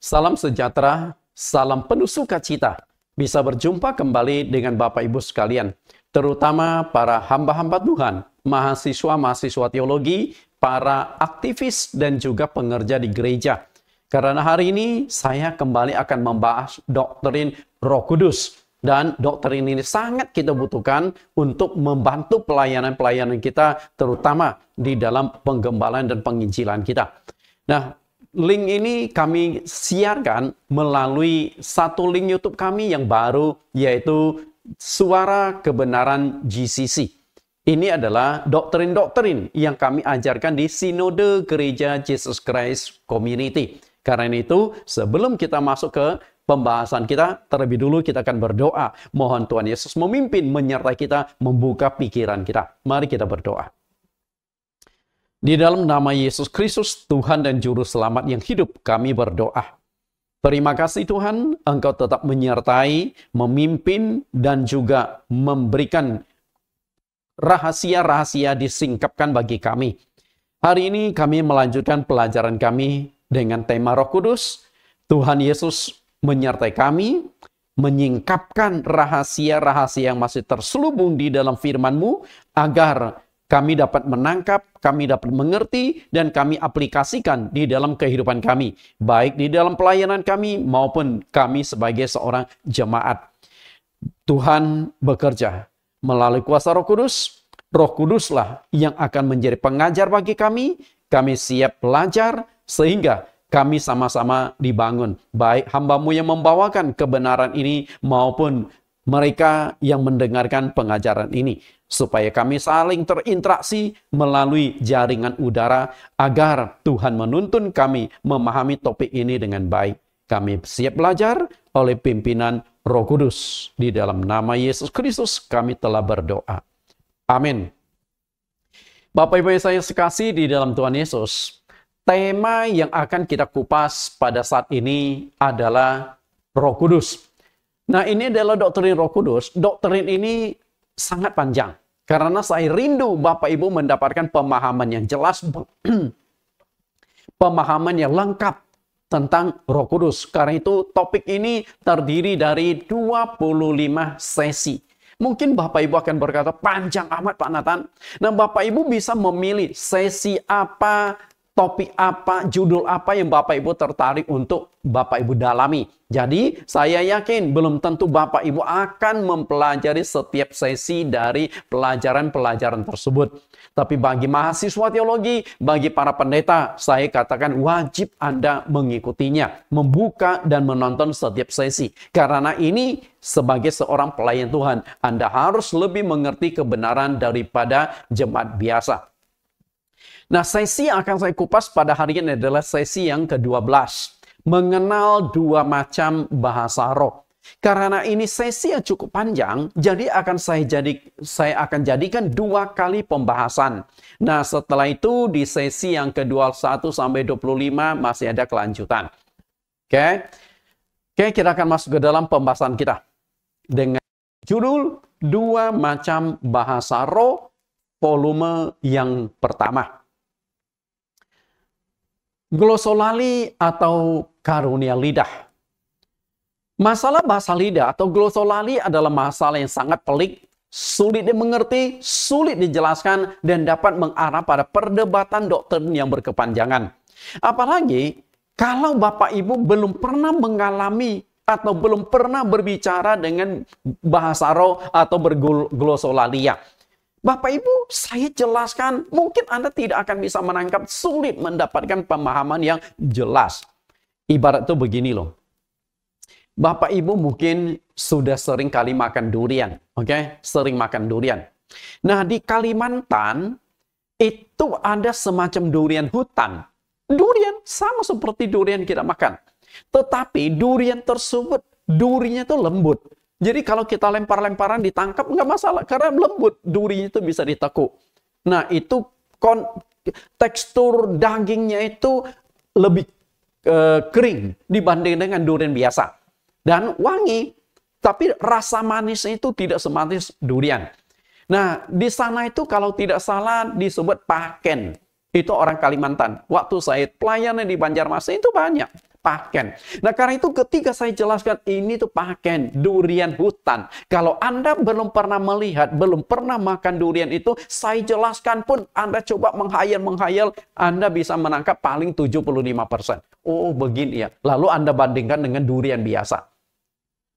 Salam sejahtera, salam penuh sukacita. Bisa berjumpa kembali dengan Bapak Ibu sekalian, terutama para hamba-hamba Tuhan, mahasiswa-mahasiswa teologi, para aktivis dan juga pengerja di gereja. Karena hari ini saya kembali akan membahas doktrin Roh Kudus dan doktrin ini sangat kita butuhkan untuk membantu pelayanan-pelayanan kita terutama di dalam penggembalaan dan penginjilan kita. Nah, link ini kami siarkan melalui satu link YouTube kami yang baru yaitu Suara Kebenaran GCC. Ini adalah doktrin-doktrin yang kami ajarkan di Sinode Gereja Jesus Christ Community. Karena itu, sebelum kita masuk ke pembahasan kita, terlebih dulu kita akan berdoa. Mohon Tuhan Yesus memimpin, menyertai kita, membuka pikiran kita. Mari kita berdoa. Di dalam nama Yesus Kristus, Tuhan dan Juru Selamat yang hidup, kami berdoa. Terima kasih Tuhan, Engkau tetap menyertai, memimpin, dan juga memberikan rahasia-rahasia disingkapkan bagi kami. Hari ini kami melanjutkan pelajaran kami dengan tema Roh Kudus. Tuhan Yesus menyertai kami, menyingkapkan rahasia-rahasia yang masih terselubung di dalam firman-Mu agar kami dapat menangkap, kami dapat mengerti, dan kami aplikasikan di dalam kehidupan kami, baik di dalam pelayanan kami maupun kami sebagai seorang jemaat. Tuhan bekerja melalui kuasa Roh Kudus. Roh Kuduslah yang akan menjadi pengajar bagi kami. Kami siap belajar sehingga kami sama-sama dibangun. Baik hambamu yang membawakan kebenaran ini maupun mereka yang mendengarkan pengajaran ini supaya kami saling terinteraksi melalui jaringan udara agar Tuhan menuntun kami memahami topik ini dengan baik. Kami siap belajar oleh pimpinan Roh Kudus. Di dalam nama Yesus Kristus kami telah berdoa. Amin. Bapak Ibu saya sekasih di dalam Tuhan Yesus, tema yang akan kita kupas pada saat ini adalah Roh Kudus. Nah, ini adalah doktrin Roh Kudus. Doktrin ini sangat panjang. Karena saya rindu Bapak Ibu mendapatkan pemahaman yang jelas, pemahaman yang lengkap tentang Roh Kudus. Karena itu topik ini terdiri dari 25 sesi. Mungkin Bapak Ibu akan berkata, panjang amat Pak Nathan. Nah Bapak Ibu bisa memilih sesi apa, topik apa, judul apa yang Bapak Ibu tertarik untuk Bapak Ibu dalami. Jadi, saya yakin belum tentu Bapak Ibu akan mempelajari setiap sesi dari pelajaran-pelajaran tersebut. Tapi bagi mahasiswa teologi, bagi para pendeta, saya katakan wajib Anda mengikutinya, membuka dan menonton setiap sesi. Karena ini sebagai seorang pelayan Tuhan, Anda harus lebih mengerti kebenaran daripada jemaat biasa. Nah, sesi yang akan saya kupas pada hari ini adalah sesi yang ke-12. Mengenal dua macam bahasa roh. Karena ini sesi yang cukup panjang, jadi akan saya jadi saya akan jadikan dua kali pembahasan. Nah, setelah itu di sesi yang ke-21 sampai 25 masih ada kelanjutan. Oke. Oke, kita akan masuk ke dalam pembahasan kita dengan judul dua macam bahasa roh volume yang pertama glosolali atau karunia lidah. Masalah bahasa lidah atau glosolali adalah masalah yang sangat pelik, sulit dimengerti, sulit dijelaskan, dan dapat mengarah pada perdebatan dokter yang berkepanjangan. Apalagi kalau Bapak Ibu belum pernah mengalami atau belum pernah berbicara dengan bahasa roh atau berglosolalia. Bapak Ibu, saya jelaskan, mungkin Anda tidak akan bisa menangkap, sulit mendapatkan pemahaman yang jelas. Ibarat itu begini loh. Bapak Ibu mungkin sudah sering kali makan durian, oke? Okay? Sering makan durian. Nah, di Kalimantan itu ada semacam durian hutan. Durian sama seperti durian kita makan. Tetapi durian tersebut durinya itu lembut. Jadi kalau kita lempar-lemparan ditangkap nggak masalah karena lembut durinya itu bisa ditekuk. Nah itu kon tekstur dagingnya itu lebih uh, kering dibanding dengan durian biasa dan wangi. Tapi rasa manis itu tidak semanis durian. Nah, di sana itu kalau tidak salah disebut paken. Itu orang Kalimantan. Waktu saya pelayanan di Banjarmasin itu banyak paken. Nah karena itu ketika saya jelaskan ini tuh paken durian hutan. Kalau Anda belum pernah melihat, belum pernah makan durian itu, saya jelaskan pun Anda coba menghayal-menghayal, Anda bisa menangkap paling 75%. Oh begini ya. Lalu Anda bandingkan dengan durian biasa.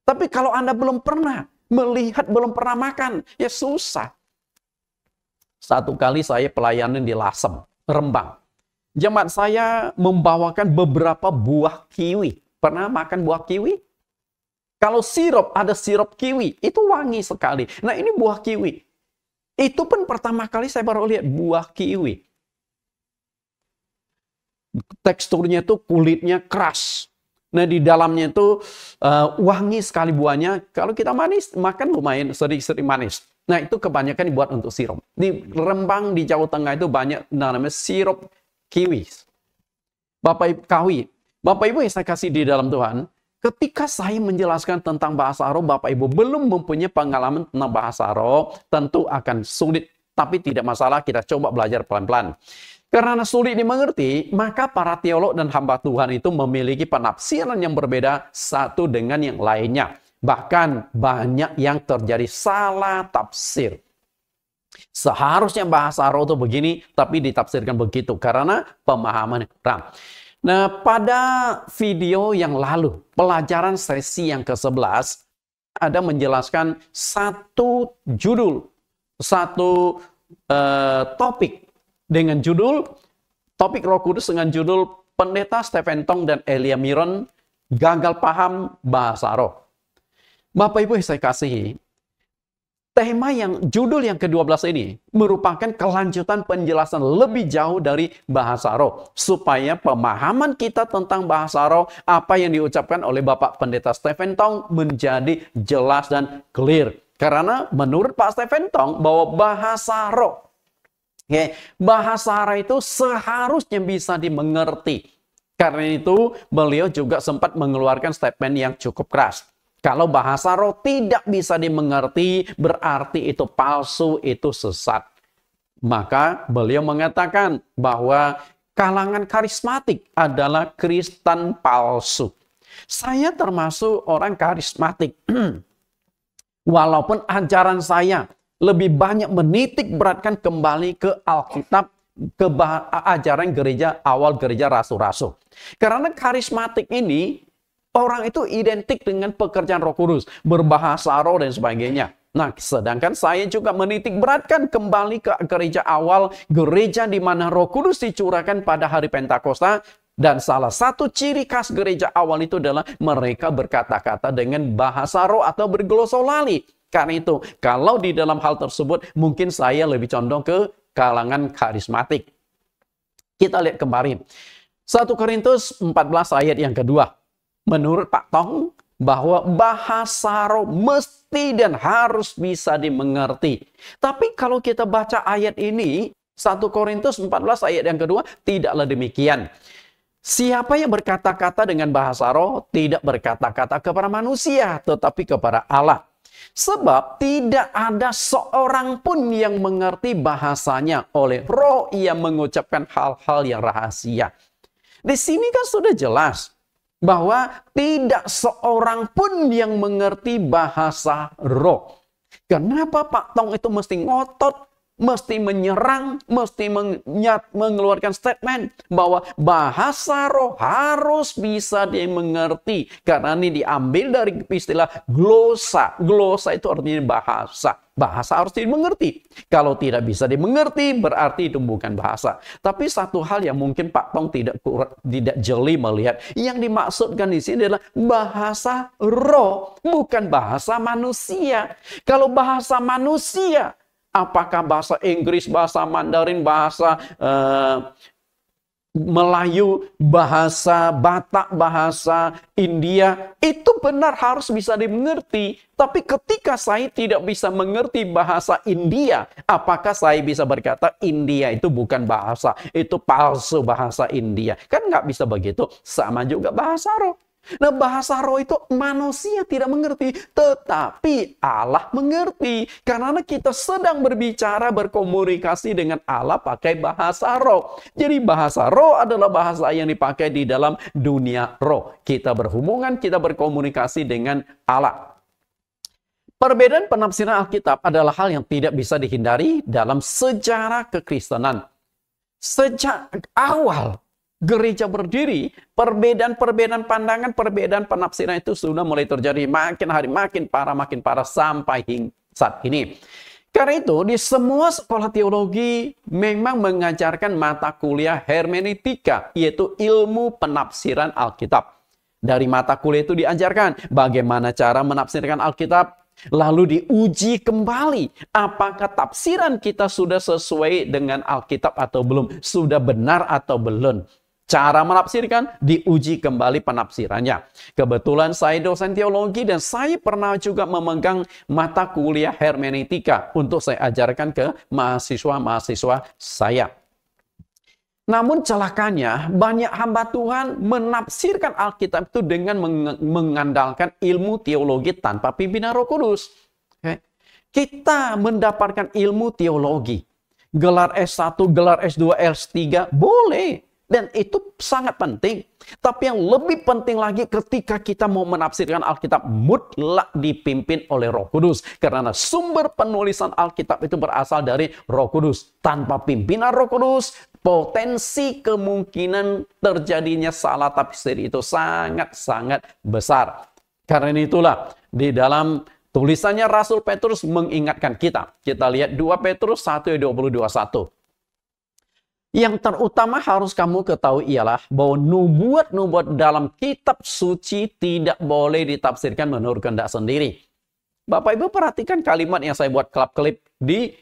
Tapi kalau Anda belum pernah melihat, belum pernah makan, ya susah. Satu kali saya pelayanan di Lasem, Rembang jemaat saya membawakan beberapa buah kiwi. Pernah makan buah kiwi? Kalau sirup, ada sirup kiwi. Itu wangi sekali. Nah ini buah kiwi. Itu pun pertama kali saya baru lihat buah kiwi. Teksturnya itu kulitnya keras. Nah di dalamnya itu uh, eh, wangi sekali buahnya. Kalau kita manis, makan lumayan sering-sering manis. Nah itu kebanyakan dibuat untuk sirup. Di Rembang di Jawa Tengah itu banyak namanya sirup Kiwis, Bapak Ibu kawi. Bapak Ibu yang saya kasih di dalam Tuhan, ketika saya menjelaskan tentang bahasa roh, Bapak Ibu belum mempunyai pengalaman tentang bahasa roh, tentu akan sulit. Tapi tidak masalah, kita coba belajar pelan-pelan. Karena sulit dimengerti, maka para teolog dan hamba Tuhan itu memiliki penafsiran yang berbeda satu dengan yang lainnya. Bahkan banyak yang terjadi salah tafsir. Seharusnya bahasa roh itu begini, tapi ditafsirkan begitu karena pemahaman Ram. Nah, pada video yang lalu, pelajaran sesi yang ke-11, ada menjelaskan satu judul, satu eh, topik dengan judul, topik roh kudus dengan judul Pendeta Stephen Tong dan Elia Miron gagal paham bahasa roh. Bapak Ibu saya kasihi, Tema yang judul yang ke-12 ini merupakan kelanjutan penjelasan lebih jauh dari bahasa roh supaya pemahaman kita tentang bahasa roh apa yang diucapkan oleh Bapak Pendeta Stephen Tong menjadi jelas dan clear. Karena menurut Pak Stephen Tong bahwa bahasa roh okay, ya, bahasa roh itu seharusnya bisa dimengerti. Karena itu beliau juga sempat mengeluarkan statement yang cukup keras. Kalau bahasa roh tidak bisa dimengerti, berarti itu palsu, itu sesat. Maka beliau mengatakan bahwa kalangan karismatik adalah Kristen palsu. Saya termasuk orang karismatik. Walaupun ajaran saya lebih banyak menitik beratkan kembali ke Alkitab ke ajaran gereja awal gereja rasul-rasul. Karena karismatik ini Orang itu identik dengan pekerjaan roh kudus, berbahasa roh dan sebagainya. Nah, sedangkan saya juga menitik beratkan kembali ke gereja awal, gereja di mana roh kudus dicurahkan pada hari Pentakosta, dan salah satu ciri khas gereja awal itu adalah mereka berkata-kata dengan bahasa roh atau berglosolali. Karena itu, kalau di dalam hal tersebut, mungkin saya lebih condong ke kalangan karismatik. Kita lihat kemarin. 1 Korintus 14 ayat yang kedua menurut Pak Tong bahwa bahasa roh mesti dan harus bisa dimengerti. Tapi kalau kita baca ayat ini, 1 Korintus 14 ayat yang kedua, tidaklah demikian. Siapa yang berkata-kata dengan bahasa roh tidak berkata-kata kepada manusia, tetapi kepada Allah. Sebab tidak ada seorang pun yang mengerti bahasanya oleh roh yang mengucapkan hal-hal yang rahasia. Di sini kan sudah jelas bahwa tidak seorang pun yang mengerti bahasa roh. Kenapa Pak Tong itu mesti ngotot mesti menyerang, mesti mengeluarkan statement bahwa bahasa roh harus bisa dimengerti. Karena ini diambil dari istilah glosa. Glosa itu artinya bahasa. Bahasa harus dimengerti. Kalau tidak bisa dimengerti, berarti itu bukan bahasa. Tapi satu hal yang mungkin Pak Tong tidak tidak jeli melihat, yang dimaksudkan di sini adalah bahasa roh, bukan bahasa manusia. Kalau bahasa manusia, Apakah bahasa Inggris, bahasa Mandarin, bahasa uh, Melayu, bahasa Batak, bahasa India, itu benar harus bisa dimengerti. Tapi ketika saya tidak bisa mengerti bahasa India, apakah saya bisa berkata India itu bukan bahasa, itu palsu bahasa India? Kan nggak bisa begitu. Sama juga bahasa roh. Nah bahasa roh itu manusia tidak mengerti, tetapi Allah mengerti. Karena kita sedang berbicara, berkomunikasi dengan Allah pakai bahasa roh. Jadi bahasa roh adalah bahasa yang dipakai di dalam dunia roh. Kita berhubungan, kita berkomunikasi dengan Allah. Perbedaan penafsiran Alkitab adalah hal yang tidak bisa dihindari dalam sejarah kekristenan. Sejak awal gereja berdiri, perbedaan-perbedaan pandangan, perbedaan penafsiran itu sudah mulai terjadi makin hari makin parah, makin parah sampai hingga saat ini. Karena itu, di semua sekolah teologi memang mengajarkan mata kuliah hermeneutika, yaitu ilmu penafsiran Alkitab. Dari mata kuliah itu diajarkan bagaimana cara menafsirkan Alkitab, lalu diuji kembali apakah tafsiran kita sudah sesuai dengan Alkitab atau belum, sudah benar atau belum. Cara menafsirkan diuji kembali penafsirannya. Kebetulan saya dosen teologi dan saya pernah juga memegang mata kuliah hermeneutika untuk saya ajarkan ke mahasiswa-mahasiswa saya. Namun celakanya banyak hamba Tuhan menafsirkan Alkitab itu dengan mengandalkan ilmu teologi tanpa pimpinan Roh Kudus. Eh, kita mendapatkan ilmu teologi, gelar S1, gelar S2, S3, boleh. Dan itu sangat penting. Tapi yang lebih penting lagi ketika kita mau menafsirkan Alkitab mutlak dipimpin oleh Roh Kudus. Karena sumber penulisan Alkitab itu berasal dari Roh Kudus. Tanpa pimpinan Roh Kudus, potensi kemungkinan terjadinya salah tafsir itu sangat-sangat besar. Karena itulah di dalam tulisannya Rasul Petrus mengingatkan kita. Kita lihat 2 Petrus 1 22 1. Yang terutama harus kamu ketahui ialah bahwa nubuat-nubuat dalam kitab suci tidak boleh ditafsirkan menurut kehendak sendiri. Bapak Ibu perhatikan kalimat yang saya buat klap klip di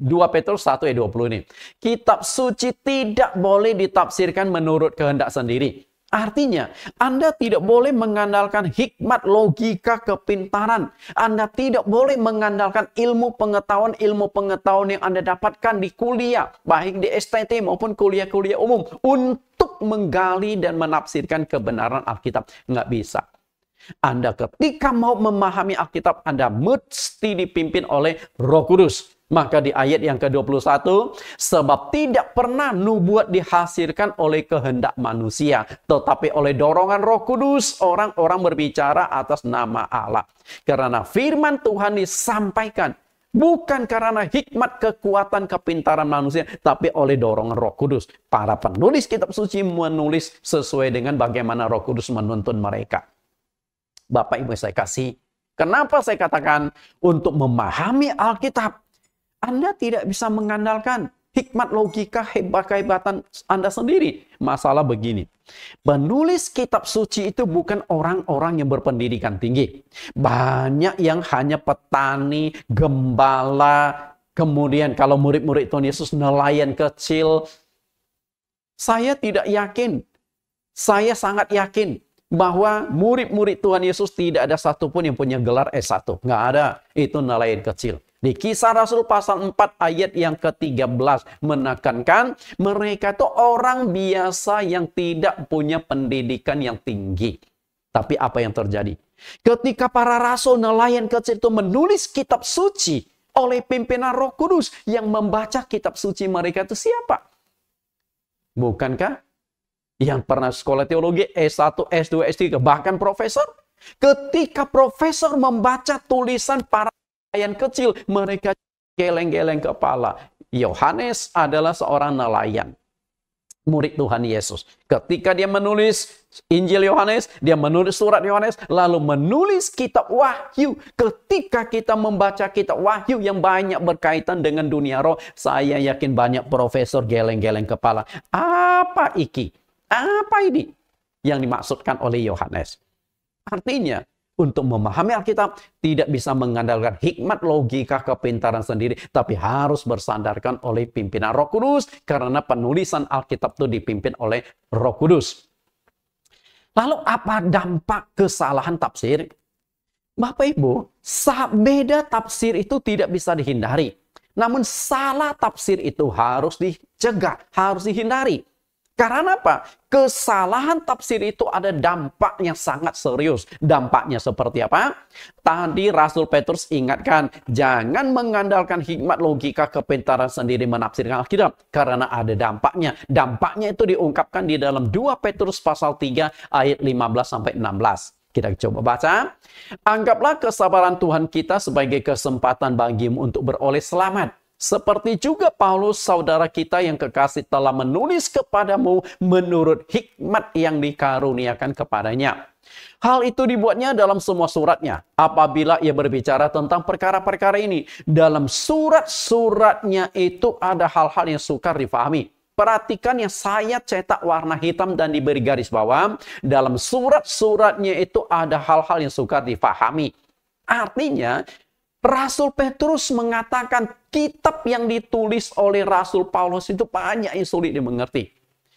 2 Petrus 1 ayat e 20 ini. Kitab suci tidak boleh ditafsirkan menurut kehendak sendiri. Artinya, Anda tidak boleh mengandalkan hikmat, logika, kepintaran. Anda tidak boleh mengandalkan ilmu pengetahuan, ilmu pengetahuan yang Anda dapatkan di kuliah, baik di STT maupun kuliah-kuliah umum, untuk menggali dan menafsirkan kebenaran Alkitab. Nggak bisa. Anda ketika mau memahami Alkitab, Anda mesti dipimpin oleh Roh Kudus. Maka di ayat yang ke-21, sebab tidak pernah nubuat dihasilkan oleh kehendak manusia, tetapi oleh dorongan Roh Kudus orang-orang berbicara atas nama Allah. Karena firman Tuhan disampaikan bukan karena hikmat kekuatan kepintaran manusia tapi oleh dorongan Roh Kudus. Para penulis kitab suci menulis sesuai dengan bagaimana Roh Kudus menuntun mereka. Bapak Ibu saya kasih, kenapa saya katakan untuk memahami Alkitab anda tidak bisa mengandalkan hikmat logika hebat kehebatan Anda sendiri. Masalah begini, penulis kitab suci itu bukan orang-orang yang berpendidikan tinggi. Banyak yang hanya petani, gembala, kemudian kalau murid-murid Tuhan Yesus nelayan kecil. Saya tidak yakin, saya sangat yakin bahwa murid-murid Tuhan Yesus tidak ada satupun yang punya gelar S1. Nggak ada, itu nelayan kecil. Di kisah Rasul pasal 4 ayat yang ke-13 menekankan mereka itu orang biasa yang tidak punya pendidikan yang tinggi. Tapi apa yang terjadi? Ketika para rasul nelayan kecil itu menulis kitab suci oleh pimpinan roh kudus yang membaca kitab suci mereka itu siapa? Bukankah yang pernah sekolah teologi S1, S2, S3, bahkan profesor? Ketika profesor membaca tulisan para nelayan kecil, mereka geleng-geleng kepala. Yohanes adalah seorang nelayan, murid Tuhan Yesus. Ketika dia menulis Injil Yohanes, dia menulis surat Yohanes, lalu menulis kitab Wahyu. Ketika kita membaca kitab Wahyu yang banyak berkaitan dengan dunia roh, saya yakin banyak profesor geleng-geleng kepala. Apa iki? Apa ini yang dimaksudkan oleh Yohanes? Artinya, untuk memahami Alkitab tidak bisa mengandalkan hikmat logika kepintaran sendiri tapi harus bersandarkan oleh pimpinan Roh Kudus karena penulisan Alkitab itu dipimpin oleh Roh Kudus. Lalu apa dampak kesalahan tafsir? Bapak Ibu, beda tafsir itu tidak bisa dihindari. Namun salah tafsir itu harus dicegah, harus dihindari. Karena apa? Kesalahan tafsir itu ada dampaknya sangat serius. Dampaknya seperti apa? Tadi Rasul Petrus ingatkan, jangan mengandalkan hikmat logika kepintaran sendiri menafsirkan Alkitab. Karena ada dampaknya. Dampaknya itu diungkapkan di dalam 2 Petrus pasal 3 ayat 15-16. Kita coba baca. Anggaplah kesabaran Tuhan kita sebagai kesempatan bagimu untuk beroleh selamat seperti juga Paulus saudara kita yang kekasih telah menulis kepadamu menurut hikmat yang dikaruniakan kepadanya. Hal itu dibuatnya dalam semua suratnya apabila ia berbicara tentang perkara-perkara ini. Dalam surat-suratnya itu ada hal-hal yang sukar difahami. Perhatikan yang saya cetak warna hitam dan diberi garis bawah. Dalam surat-suratnya itu ada hal-hal yang sukar difahami. Artinya, Rasul Petrus mengatakan kitab yang ditulis oleh Rasul Paulus itu banyak yang sulit dimengerti.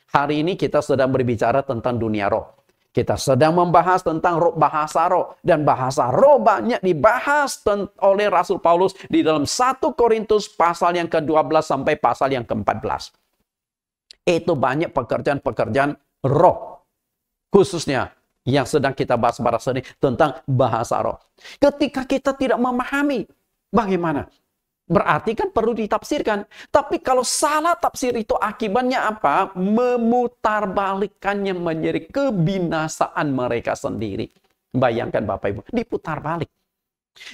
Hari ini kita sedang berbicara tentang dunia roh. Kita sedang membahas tentang roh bahasa roh dan bahasa roh banyak dibahas oleh Rasul Paulus di dalam 1 Korintus pasal yang ke-12 sampai pasal yang ke-14. Itu banyak pekerjaan-pekerjaan roh. Khususnya yang sedang kita bahas pada saat ini tentang bahasa roh. Ketika kita tidak memahami bagaimana? Berarti kan perlu ditafsirkan. Tapi kalau salah tafsir itu akibatnya apa? Memutarbalikannya menjadi kebinasaan mereka sendiri. Bayangkan Bapak Ibu, diputar balik.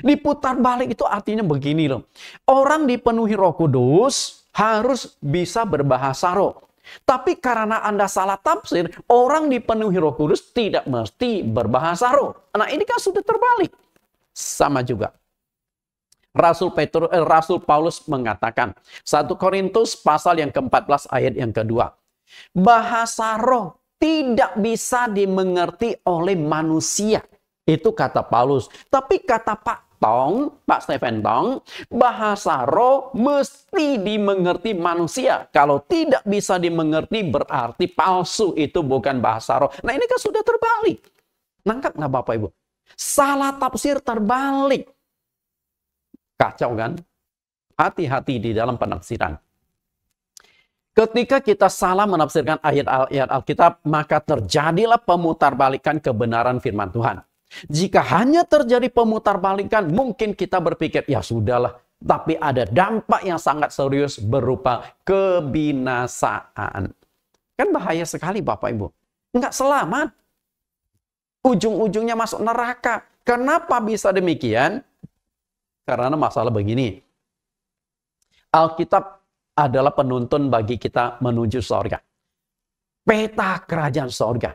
Diputar balik itu artinya begini loh. Orang dipenuhi roh kudus harus bisa berbahasa roh. Tapi karena Anda salah tafsir, orang dipenuhi roh kudus tidak mesti berbahasa roh. Nah ini kan sudah terbalik. Sama juga. Rasul Petrus eh, Rasul Paulus mengatakan 1 Korintus pasal yang ke-14 ayat yang kedua. Bahasa roh tidak bisa dimengerti oleh manusia. Itu kata Paulus. Tapi kata Pak Tong, Pak Stephen Tong, bahasa roh mesti dimengerti manusia. Kalau tidak bisa dimengerti berarti palsu itu bukan bahasa roh. Nah ini kan sudah terbalik. Nangkap nggak Bapak Ibu? Salah tafsir terbalik. Kacau kan? Hati-hati di dalam penafsiran. Ketika kita salah menafsirkan ayat-ayat Alkitab, maka terjadilah pemutarbalikan kebenaran firman Tuhan. Jika hanya terjadi pemutar balikan, mungkin kita berpikir, ya sudahlah. Tapi ada dampak yang sangat serius berupa kebinasaan. Kan bahaya sekali Bapak Ibu. Enggak selamat. Ujung-ujungnya masuk neraka. Kenapa bisa demikian? Karena masalah begini. Alkitab adalah penuntun bagi kita menuju surga, Peta kerajaan surga.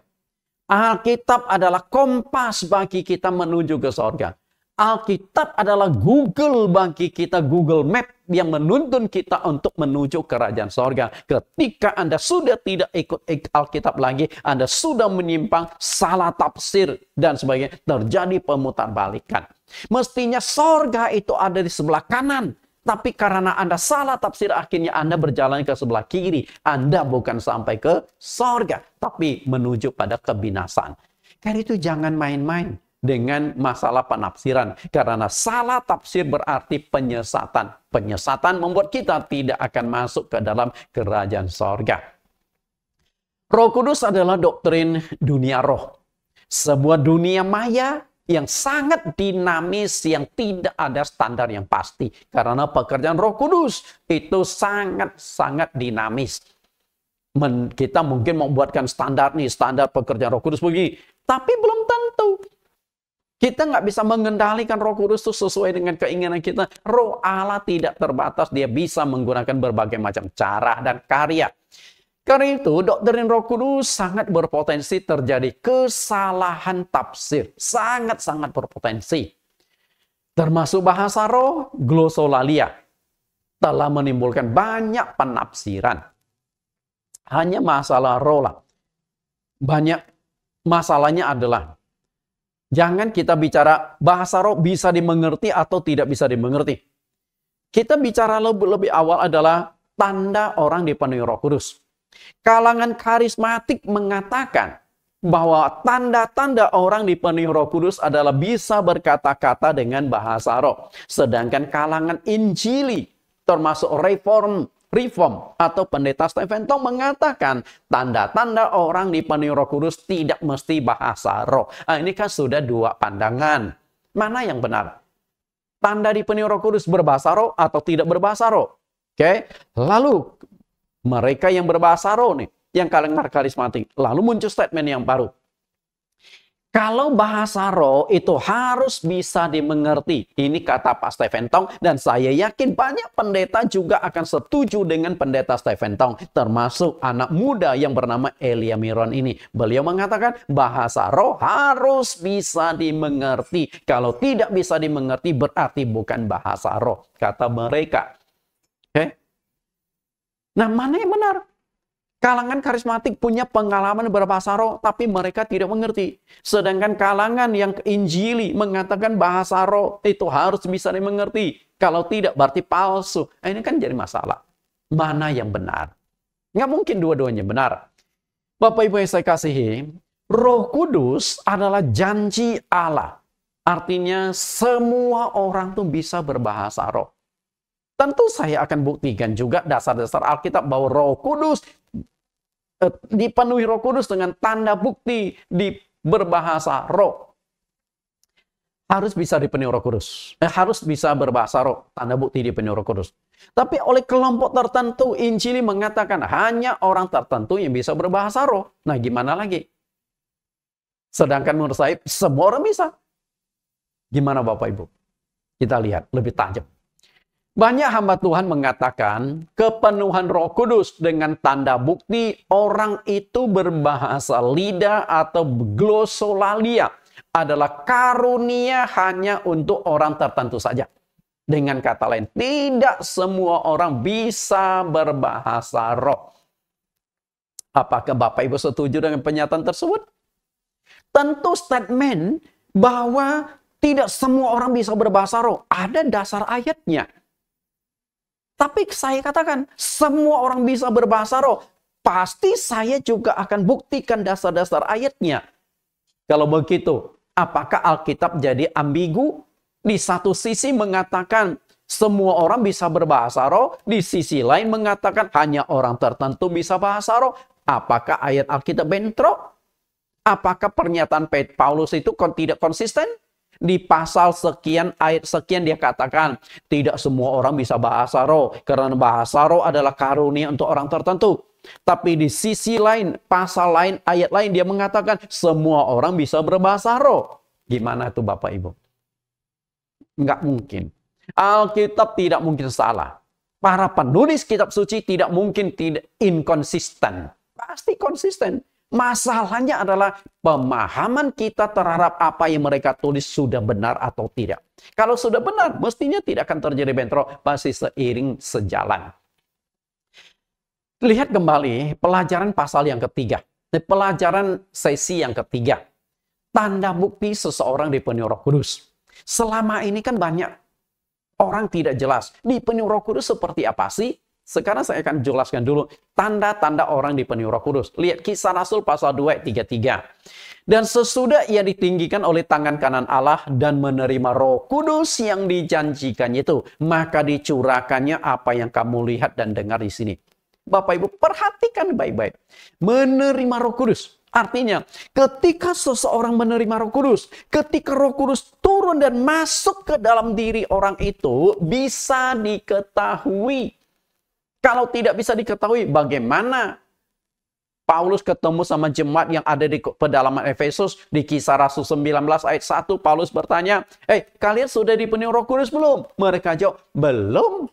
Alkitab adalah kompas bagi kita menuju ke sorga. Alkitab adalah Google bagi kita, Google Map yang menuntun kita untuk menuju kerajaan sorga. Ketika Anda sudah tidak ikut Alkitab lagi, Anda sudah menyimpang, salah tafsir, dan sebagainya. Terjadi pemutar balikan. Mestinya sorga itu ada di sebelah kanan. Tapi karena Anda salah tafsir akhirnya Anda berjalan ke sebelah kiri. Anda bukan sampai ke sorga. Tapi menuju pada kebinasan. Karena itu jangan main-main dengan masalah penafsiran. Karena salah tafsir berarti penyesatan. Penyesatan membuat kita tidak akan masuk ke dalam kerajaan sorga. Roh Kudus adalah doktrin dunia roh. Sebuah dunia maya yang sangat dinamis, yang tidak ada standar yang pasti. Karena pekerjaan roh kudus itu sangat-sangat dinamis. Men, kita mungkin membuatkan standar nih, standar pekerjaan roh kudus begini. Tapi belum tentu. Kita nggak bisa mengendalikan roh kudus itu sesuai dengan keinginan kita. Roh Allah tidak terbatas, dia bisa menggunakan berbagai macam cara dan karya karena itu, doktrin Roh Kudus sangat berpotensi terjadi kesalahan tafsir, sangat-sangat berpotensi. Termasuk bahasa roh, glosolalia, telah menimbulkan banyak penafsiran. Hanya masalah roh lah. Banyak masalahnya adalah jangan kita bicara bahasa roh bisa dimengerti atau tidak bisa dimengerti. Kita bicara lebih, lebih awal adalah tanda orang dipenuhi roh kudus Kalangan karismatik mengatakan bahwa tanda-tanda orang dipenuhi Roh Kudus adalah bisa berkata-kata dengan bahasa roh. Sedangkan kalangan Injili termasuk reform Reform atau pendeta Tong mengatakan tanda-tanda orang dipenuhi roh kudus tidak mesti bahasa roh. Nah, ini kan sudah dua pandangan. Mana yang benar? Tanda dipenuhi roh kudus berbahasa roh atau tidak berbahasa roh? Oke, lalu mereka yang berbahasa roh nih, yang kalian karismatik. Lalu muncul statement yang baru. Kalau bahasa roh itu harus bisa dimengerti. Ini kata Pak Stephen Tong dan saya yakin banyak pendeta juga akan setuju dengan pendeta Stephen Tong. Termasuk anak muda yang bernama Elia Miron ini. Beliau mengatakan bahasa roh harus bisa dimengerti. Kalau tidak bisa dimengerti berarti bukan bahasa roh. Kata mereka. Oke. Eh, okay? Nah, mana yang benar? Kalangan karismatik punya pengalaman berbahasa roh, tapi mereka tidak mengerti. Sedangkan kalangan yang injili mengatakan bahasa roh itu harus bisa dimengerti. Kalau tidak, berarti palsu. Nah, ini kan jadi masalah. Mana yang benar? Nggak mungkin dua-duanya benar. Bapak Ibu yang saya kasihi, roh kudus adalah janji Allah. Artinya semua orang tuh bisa berbahasa roh. Tentu saya akan buktikan juga dasar-dasar Alkitab bahwa Roh Kudus eh, dipenuhi Roh Kudus dengan tanda bukti di berbahasa roh. Harus bisa dipenuhi Roh Kudus. Eh, harus bisa berbahasa roh, tanda bukti dipenuhi Roh Kudus. Tapi oleh kelompok tertentu Injili mengatakan hanya orang tertentu yang bisa berbahasa roh. Nah, gimana lagi? Sedangkan menurut saya semua orang bisa. Gimana Bapak Ibu? Kita lihat lebih tajam. Banyak hamba Tuhan mengatakan kepenuhan Roh Kudus dengan tanda bukti orang itu berbahasa lidah atau glosolalia adalah karunia hanya untuk orang tertentu saja. Dengan kata lain, tidak semua orang bisa berbahasa roh. Apakah Bapak Ibu setuju dengan pernyataan tersebut? Tentu statement bahwa tidak semua orang bisa berbahasa roh. Ada dasar ayatnya. Tapi saya katakan, semua orang bisa berbahasa roh. Pasti saya juga akan buktikan dasar-dasar ayatnya. Kalau begitu, apakah Alkitab jadi ambigu? Di satu sisi mengatakan semua orang bisa berbahasa roh, di sisi lain mengatakan hanya orang tertentu bisa bahasa roh. Apakah ayat Alkitab bentrok? Apakah pernyataan Paulus itu tidak konsisten? Di pasal sekian ayat sekian dia katakan, tidak semua orang bisa bahasa roh karena bahasa roh adalah karunia untuk orang tertentu. Tapi di sisi lain, pasal lain, ayat lain dia mengatakan semua orang bisa berbahasa roh. Gimana tuh Bapak Ibu? nggak mungkin. Alkitab tidak mungkin salah. Para penulis kitab suci tidak mungkin tidak inkonsisten. Pasti konsisten. Masalahnya adalah pemahaman kita terhadap apa yang mereka tulis sudah benar atau tidak. Kalau sudah benar, mestinya tidak akan terjadi bentrok, pasti seiring sejalan. Lihat kembali pelajaran pasal yang ketiga. Eh, pelajaran sesi yang ketiga. Tanda bukti seseorang dipenuhi roh kudus. Selama ini kan banyak orang tidak jelas. Dipenuhi roh kudus seperti apa sih? Sekarang saya akan jelaskan dulu tanda-tanda orang di penyuruh kudus. Lihat kisah Rasul pasal 2 33. Dan sesudah ia ditinggikan oleh tangan kanan Allah dan menerima roh kudus yang dijanjikan itu. Maka dicurahkannya apa yang kamu lihat dan dengar di sini. Bapak Ibu perhatikan baik-baik. Menerima roh kudus. Artinya, ketika seseorang menerima Roh Kudus, ketika Roh Kudus turun dan masuk ke dalam diri orang itu, bisa diketahui kalau tidak bisa diketahui bagaimana Paulus ketemu sama jemaat yang ada di pedalaman Efesus di kisah Rasul 19 ayat 1 Paulus bertanya, "Eh, kalian sudah dipenuhi Roh Kudus belum?" Mereka jawab, "Belum."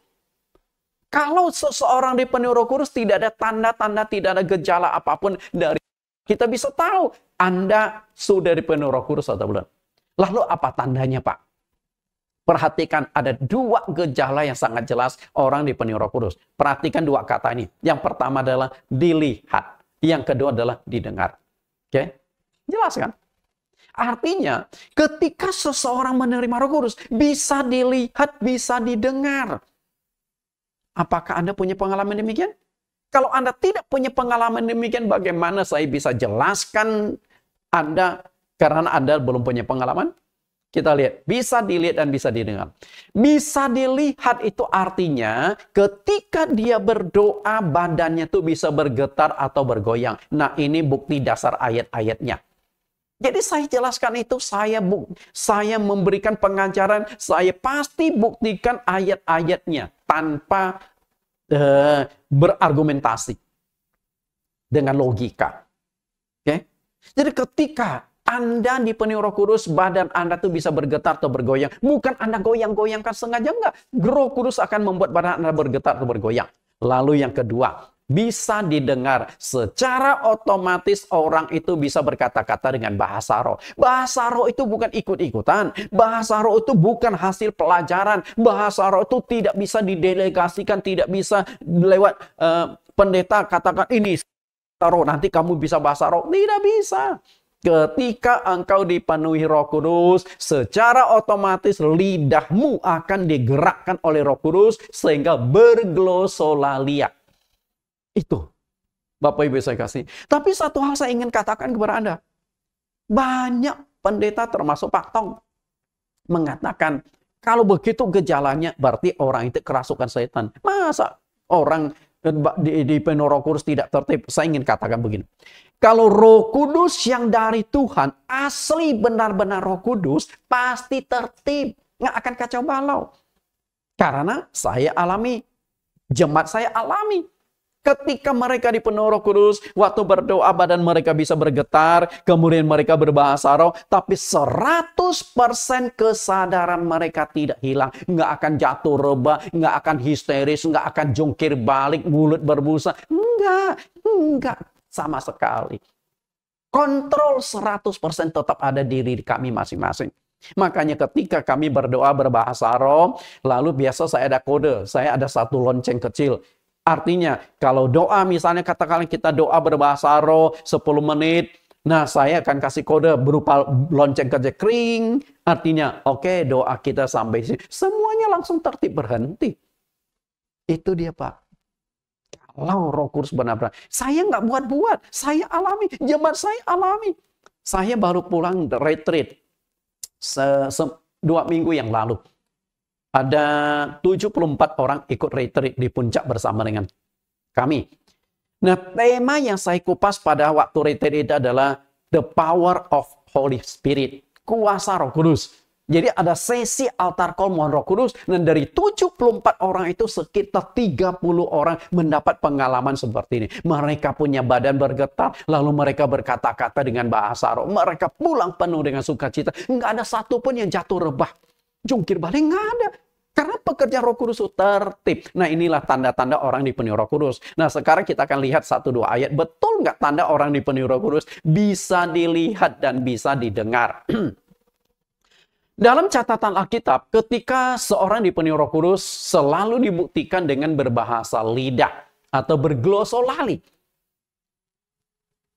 Kalau seseorang dipenuhi Roh Kudus tidak ada tanda-tanda, tidak ada gejala apapun dari kita bisa tahu Anda sudah dipenuhi Roh Kudus atau belum. Lalu apa tandanya, Pak? Perhatikan ada dua gejala yang sangat jelas orang dipenuhi roh kudus. Perhatikan dua kata ini. Yang pertama adalah dilihat. Yang kedua adalah didengar. Oke? Okay? Jelas kan? Artinya, ketika seseorang menerima roh kudus, bisa dilihat, bisa didengar. Apakah Anda punya pengalaman demikian? Kalau Anda tidak punya pengalaman demikian, bagaimana saya bisa jelaskan Anda karena Anda belum punya pengalaman? Kita lihat, bisa dilihat dan bisa didengar. Bisa dilihat itu artinya ketika dia berdoa badannya tuh bisa bergetar atau bergoyang. Nah ini bukti dasar ayat-ayatnya. Jadi saya jelaskan itu, saya bu, saya memberikan pengajaran, saya pasti buktikan ayat-ayatnya tanpa uh, berargumentasi dengan logika. Oke? Okay? Jadi ketika anda dipenuhi roh kudus, badan Anda tuh bisa bergetar atau bergoyang. Bukan Anda goyang-goyangkan sengaja, enggak. Roh kudus akan membuat badan Anda bergetar atau bergoyang. Lalu yang kedua, bisa didengar. Secara otomatis orang itu bisa berkata-kata dengan bahasa roh. Bahasa roh itu bukan ikut-ikutan. Bahasa roh itu bukan hasil pelajaran. Bahasa roh itu tidak bisa didelegasikan, tidak bisa lewat uh, pendeta katakan ini roh nanti kamu bisa bahasa roh. Tidak bisa. Ketika engkau dipenuhi roh kudus, secara otomatis lidahmu akan digerakkan oleh roh kudus sehingga berglosolalia. Itu Bapak Ibu saya kasih. Tapi satu hal saya ingin katakan kepada Anda. Banyak pendeta termasuk Pak Tong mengatakan kalau begitu gejalanya berarti orang itu kerasukan setan. Masa orang eh, di, di kudus tidak tertib? Saya ingin katakan begini. Kalau roh kudus yang dari Tuhan, asli benar-benar roh kudus, pasti tertib. Nggak akan kacau balau. Karena saya alami. Jemaat saya alami. Ketika mereka dipenuhi roh kudus, waktu berdoa badan mereka bisa bergetar, kemudian mereka berbahasa roh, tapi 100% kesadaran mereka tidak hilang. Nggak akan jatuh reba, nggak akan histeris, nggak akan jungkir balik, mulut berbusa. Nggak, nggak sama sekali. Kontrol 100% tetap ada di diri kami masing-masing. Makanya ketika kami berdoa berbahasa roh, lalu biasa saya ada kode, saya ada satu lonceng kecil. Artinya kalau doa misalnya katakan kita doa berbahasa roh 10 menit, Nah, saya akan kasih kode berupa lonceng kerja kering. Artinya, oke okay, doa kita sampai sini. Semuanya langsung tertib berhenti. Itu dia Pak. Lau roh kudus benar-benar, saya nggak buat-buat, saya alami, jemaat saya alami. Saya baru pulang retreat se -se dua minggu yang lalu. Ada 74 orang ikut retreat di puncak bersama dengan kami. Nah, tema yang saya kupas pada waktu retreat itu adalah The Power of Holy Spirit, kuasa roh kudus. Jadi ada sesi altar call mohon roh kudus. Dan dari 74 orang itu sekitar 30 orang mendapat pengalaman seperti ini. Mereka punya badan bergetar. Lalu mereka berkata-kata dengan bahasa roh. Mereka pulang penuh dengan sukacita. Enggak ada satupun yang jatuh rebah. Jungkir balik nggak ada. Karena pekerja roh kudus itu tertib. Nah inilah tanda-tanda orang dipenuhi roh kudus. Nah sekarang kita akan lihat satu dua ayat. Betul nggak tanda orang dipenuhi roh kudus? Bisa dilihat dan bisa didengar. Dalam catatan Alkitab, ketika seorang dipenuhi roh kudus selalu dibuktikan dengan berbahasa lidah atau berglosolali.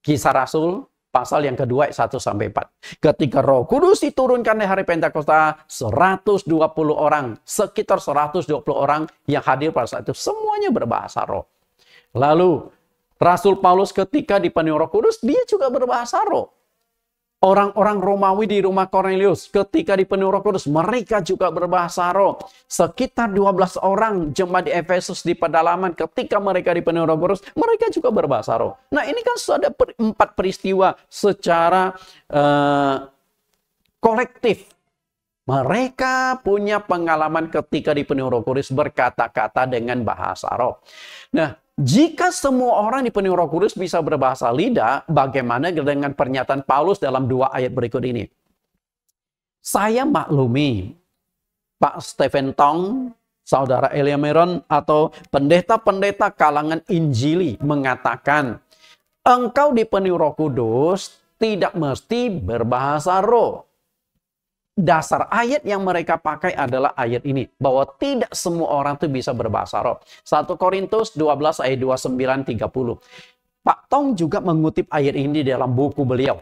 Kisah Rasul pasal yang kedua 1 sampai 4. Ketika Roh Kudus diturunkan di hari Pentakosta, 120 orang, sekitar 120 orang yang hadir pada saat itu semuanya berbahasa roh. Lalu Rasul Paulus ketika dipenuhi Roh Kudus, dia juga berbahasa roh. Orang-orang Romawi di rumah Cornelius ketika dipenuhi roh kudus, mereka juga berbahasa roh. Sekitar 12 orang jemaat di Efesus di pedalaman ketika mereka dipenuhi roh kudus, mereka juga berbahasa roh. Nah ini kan sudah ada empat peristiwa secara uh, kolektif. Mereka punya pengalaman ketika dipenuhi roh kudus berkata-kata dengan bahasa roh. Nah jika semua orang di roh kudus bisa berbahasa lidah, bagaimana dengan pernyataan Paulus dalam dua ayat berikut ini? Saya maklumi, Pak Stephen Tong, Saudara Elia Meron, atau pendeta-pendeta kalangan Injili mengatakan, engkau di roh kudus, tidak mesti berbahasa roh dasar ayat yang mereka pakai adalah ayat ini bahwa tidak semua orang itu bisa berbahasa roh 1 Korintus 12 ayat 29 30. Pak Tong juga mengutip ayat ini dalam buku beliau.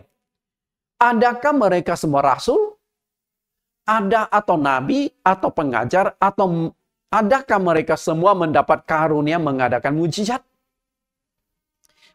Adakah mereka semua rasul? Ada atau nabi atau pengajar atau adakah mereka semua mendapat karunia mengadakan mujizat?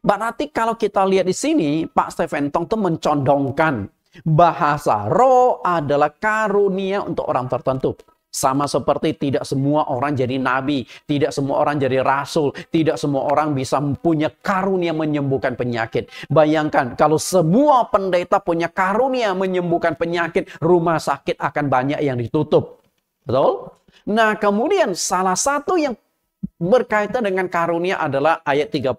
Berarti kalau kita lihat di sini, Pak Stephen Tong itu mencondongkan Bahasa roh adalah karunia untuk orang tertentu. Sama seperti tidak semua orang jadi nabi, tidak semua orang jadi rasul, tidak semua orang bisa punya karunia menyembuhkan penyakit. Bayangkan kalau semua pendeta punya karunia menyembuhkan penyakit, rumah sakit akan banyak yang ditutup. Betul? Nah, kemudian salah satu yang berkaitan dengan karunia adalah ayat 30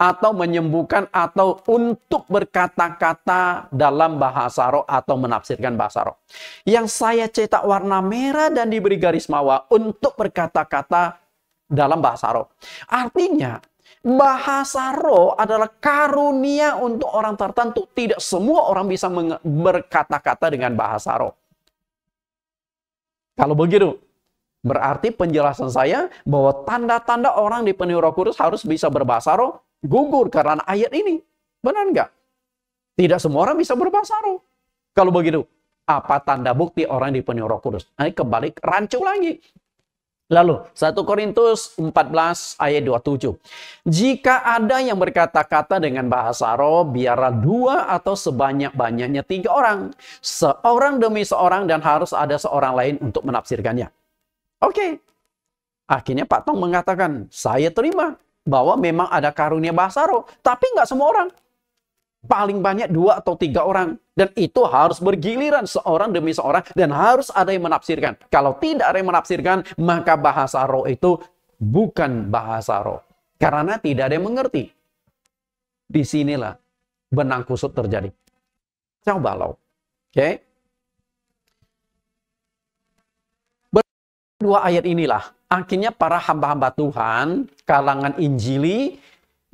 atau menyembuhkan atau untuk berkata-kata dalam bahasa roh atau menafsirkan bahasa roh. Yang saya cetak warna merah dan diberi garis mawar untuk berkata-kata dalam bahasa roh. Artinya bahasa roh adalah karunia untuk orang tertentu. Tidak semua orang bisa berkata-kata dengan bahasa roh. Kalau begitu, Berarti penjelasan saya bahwa tanda-tanda orang dipenuhi roh kudus harus bisa berbahasa roh gugur karena ayat ini. Benar nggak? Tidak semua orang bisa berbahasa roh. Kalau begitu, apa tanda bukti orang dipenuhi roh kudus? Nah, kembali rancu lagi. Lalu 1 Korintus 14 ayat 27. Jika ada yang berkata-kata dengan bahasa roh, biarlah dua atau sebanyak-banyaknya tiga orang. Seorang demi seorang dan harus ada seorang lain untuk menafsirkannya. Oke. Okay. Akhirnya Pak Tong mengatakan, saya terima bahwa memang ada karunia bahasa roh, tapi nggak semua orang. Paling banyak dua atau tiga orang. Dan itu harus bergiliran seorang demi seorang dan harus ada yang menafsirkan. Kalau tidak ada yang menafsirkan, maka bahasa roh itu bukan bahasa roh. Karena tidak ada yang mengerti. Disinilah benang kusut terjadi. Coba lo. Oke. Okay? Dua ayat inilah akhirnya para hamba-hamba Tuhan, kalangan Injili,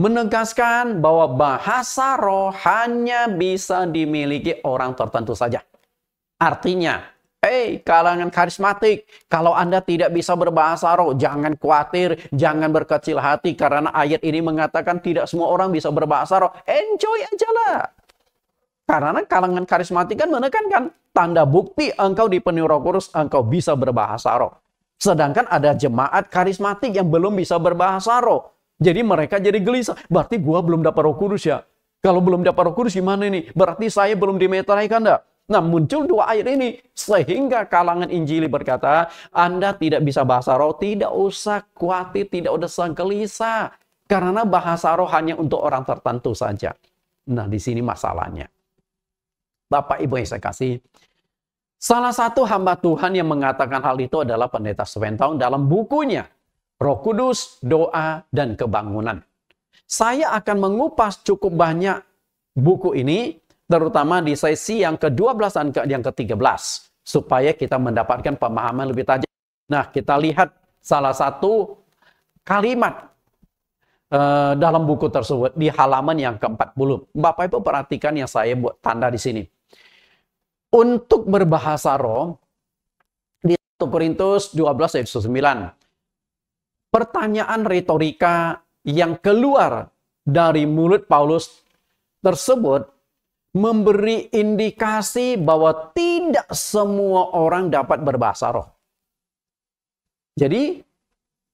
menegaskan bahwa bahasa roh hanya bisa dimiliki orang tertentu saja. Artinya, hei kalangan karismatik, kalau Anda tidak bisa berbahasa roh, jangan khawatir, jangan berkecil hati karena ayat ini mengatakan tidak semua orang bisa berbahasa roh. Enjoy aja lah. Karena kalangan karismatik kan menekankan tanda bukti engkau di roh kudus, engkau bisa berbahasa roh. Sedangkan ada jemaat karismatik yang belum bisa berbahasa roh. Jadi mereka jadi gelisah. Berarti gua belum dapat roh kudus ya. Kalau belum dapat roh kudus gimana ini? Berarti saya belum dimeteraikan dah. Nah muncul dua air ini. Sehingga kalangan Injili berkata, Anda tidak bisa bahasa roh, tidak usah khawatir, tidak usah gelisah. Karena bahasa roh hanya untuk orang tertentu saja. Nah di sini masalahnya. Bapak Ibu yang saya kasih, Salah satu hamba Tuhan yang mengatakan hal itu adalah Pendeta Swentaung dalam bukunya Roh Kudus, Doa, dan Kebangunan. Saya akan mengupas cukup banyak buku ini, terutama di sesi yang ke-12 dan yang ke-13, supaya kita mendapatkan pemahaman lebih tajam. Nah, kita lihat salah satu kalimat uh, dalam buku tersebut di halaman yang ke-40. Bapak Ibu perhatikan yang saya buat tanda di sini untuk berbahasa roh di 1 Korintus 12 ayat 9. Pertanyaan retorika yang keluar dari mulut Paulus tersebut memberi indikasi bahwa tidak semua orang dapat berbahasa roh. Jadi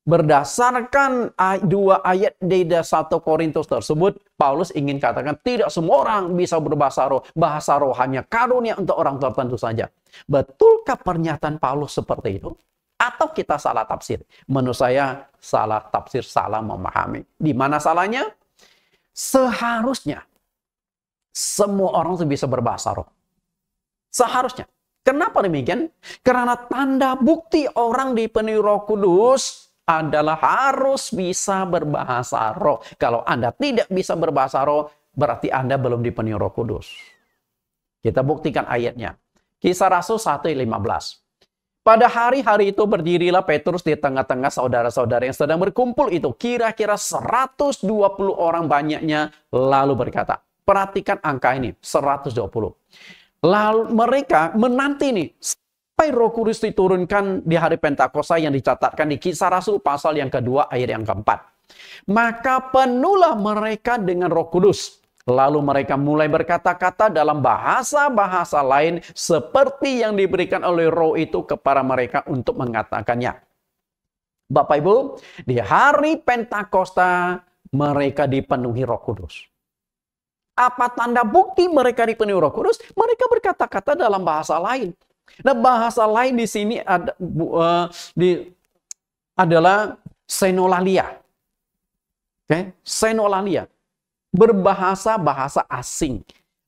Berdasarkan dua ayat di 1 Korintus tersebut, Paulus ingin katakan tidak semua orang bisa berbahasa roh. Bahasa roh hanya karunia untuk orang tertentu saja. Betulkah pernyataan Paulus seperti itu? Atau kita salah tafsir? Menurut saya salah tafsir, salah memahami. Di mana salahnya? Seharusnya semua orang bisa berbahasa roh. Seharusnya. Kenapa demikian? Karena tanda bukti orang di roh kudus adalah harus bisa berbahasa roh. Kalau Anda tidak bisa berbahasa roh, berarti Anda belum dipenuhi roh kudus. Kita buktikan ayatnya. Kisah Rasul 15. Pada hari-hari itu berdirilah Petrus di tengah-tengah saudara-saudara yang sedang berkumpul itu. Kira-kira 120 orang banyaknya lalu berkata. Perhatikan angka ini, 120. Lalu mereka menanti nih, sampai Roh Kudus diturunkan di hari Pentakosta yang dicatatkan di Kisah Rasul pasal yang kedua ayat yang keempat. Maka penuhlah mereka dengan Roh Kudus. Lalu mereka mulai berkata-kata dalam bahasa-bahasa lain seperti yang diberikan oleh roh itu kepada mereka untuk mengatakannya. Bapak Ibu, di hari Pentakosta mereka dipenuhi Roh Kudus. Apa tanda bukti mereka dipenuhi Roh Kudus? Mereka berkata-kata dalam bahasa lain. Nah, bahasa lain di sini ada, uh, eh, di, adalah senolalia. okay? senolalia. Berbahasa-bahasa asing.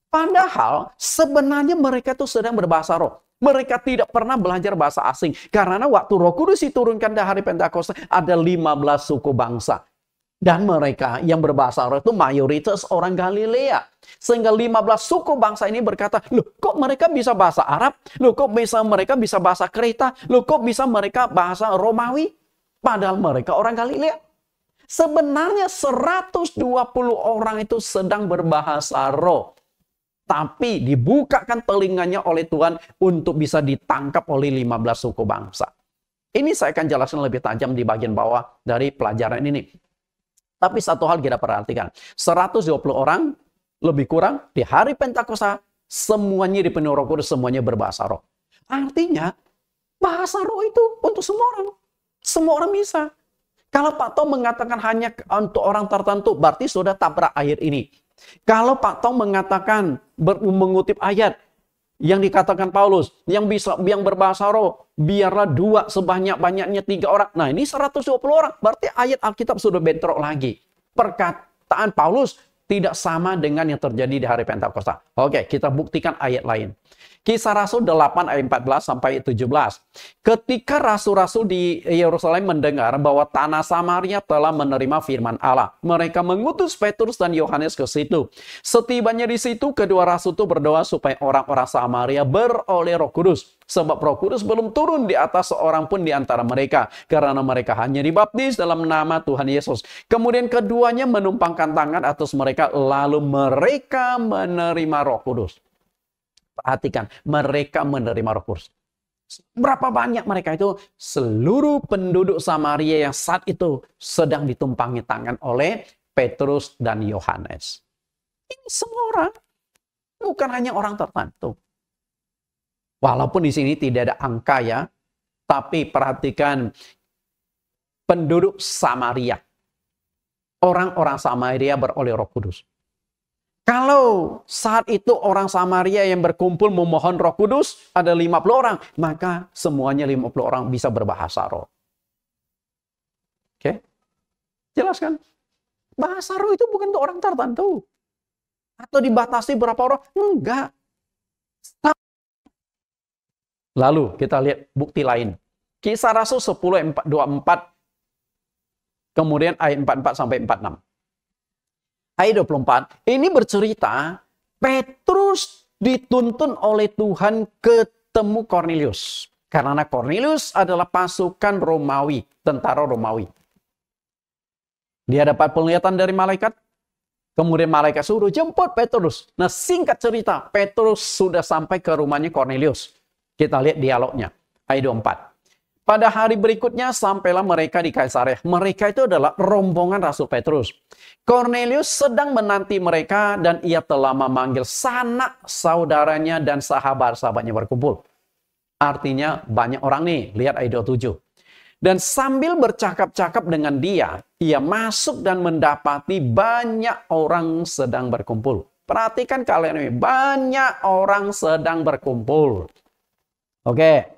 Padahal sebenarnya mereka itu sedang berbahasa roh. Mereka tidak pernah belajar bahasa asing. Karena waktu roh kudus diturunkan di hari Pentakosta ada 15 suku bangsa. Dan mereka yang berbahasa Arab itu mayoritas orang Galilea. Sehingga 15 suku bangsa ini berkata, loh kok mereka bisa bahasa Arab? Loh kok bisa mereka bisa bahasa Kreta? Loh kok bisa mereka bahasa Romawi? Padahal mereka orang Galilea. Sebenarnya 120 orang itu sedang berbahasa roh tapi dibukakan telinganya oleh Tuhan untuk bisa ditangkap oleh 15 suku bangsa. Ini saya akan jelaskan lebih tajam di bagian bawah dari pelajaran ini. Tapi satu hal kita perhatikan, 120 orang lebih kurang di hari Pentakosta semuanya dipenuhi Roh Kudus, semuanya berbahasa roh. Artinya bahasa roh itu untuk semua orang. Semua orang bisa. Kalau Pak Tom mengatakan hanya untuk orang tertentu, berarti sudah tabrak air ini. Kalau Pak Tom mengatakan mengutip ayat yang dikatakan Paulus, yang bisa yang berbahasa roh, biarlah dua sebanyak-banyaknya tiga orang. Nah, ini 120 orang, berarti ayat Alkitab sudah bentrok lagi. Perkataan Paulus tidak sama dengan yang terjadi di hari Pentakosta. Oke, kita buktikan ayat lain. Kisah Rasul 8 ayat 14 sampai 17. Ketika rasul-rasul di Yerusalem mendengar bahwa tanah Samaria telah menerima firman Allah, mereka mengutus Petrus dan Yohanes ke situ. Setibanya di situ kedua rasul itu berdoa supaya orang-orang Samaria beroleh Roh Kudus. Sebab roh kudus belum turun di atas seorang pun di antara mereka. Karena mereka hanya dibaptis dalam nama Tuhan Yesus. Kemudian keduanya menumpangkan tangan atas mereka. Lalu mereka menerima roh kudus. Perhatikan, mereka menerima roh kudus. Berapa banyak mereka itu? Seluruh penduduk Samaria yang saat itu sedang ditumpangi tangan oleh Petrus dan Yohanes. Ini semua orang, bukan hanya orang tertentu. Walaupun di sini tidak ada angka ya, tapi perhatikan penduduk Samaria. Orang-orang Samaria beroleh roh kudus. Kalau saat itu orang Samaria yang berkumpul memohon roh kudus ada 50 orang, maka semuanya 50 orang bisa berbahasa roh. Oke? Jelaskan. Bahasa roh itu bukan untuk orang tertentu. Atau dibatasi berapa orang? Enggak. Lalu kita lihat bukti lain. Kisah Rasul 10 ayat 24 kemudian ayat 44 sampai 46. Ayat 24 ini bercerita Petrus dituntun oleh Tuhan ketemu Cornelius. Karena Cornelius adalah pasukan Romawi, tentara Romawi. Dia dapat penglihatan dari malaikat, Kemudian malaikat suruh jemput Petrus. Nah singkat cerita, Petrus sudah sampai ke rumahnya Cornelius. Kita lihat dialognya. Ayat 24. Pada hari berikutnya sampailah mereka di kaisareh Mereka itu adalah rombongan Rasul Petrus. Cornelius sedang menanti mereka dan ia telah memanggil sanak saudaranya dan sahabat-sahabatnya berkumpul. Artinya banyak orang nih, lihat ayat 27. Dan sambil bercakap-cakap dengan dia, ia masuk dan mendapati banyak orang sedang berkumpul. Perhatikan kalian ini, banyak orang sedang berkumpul. Oke.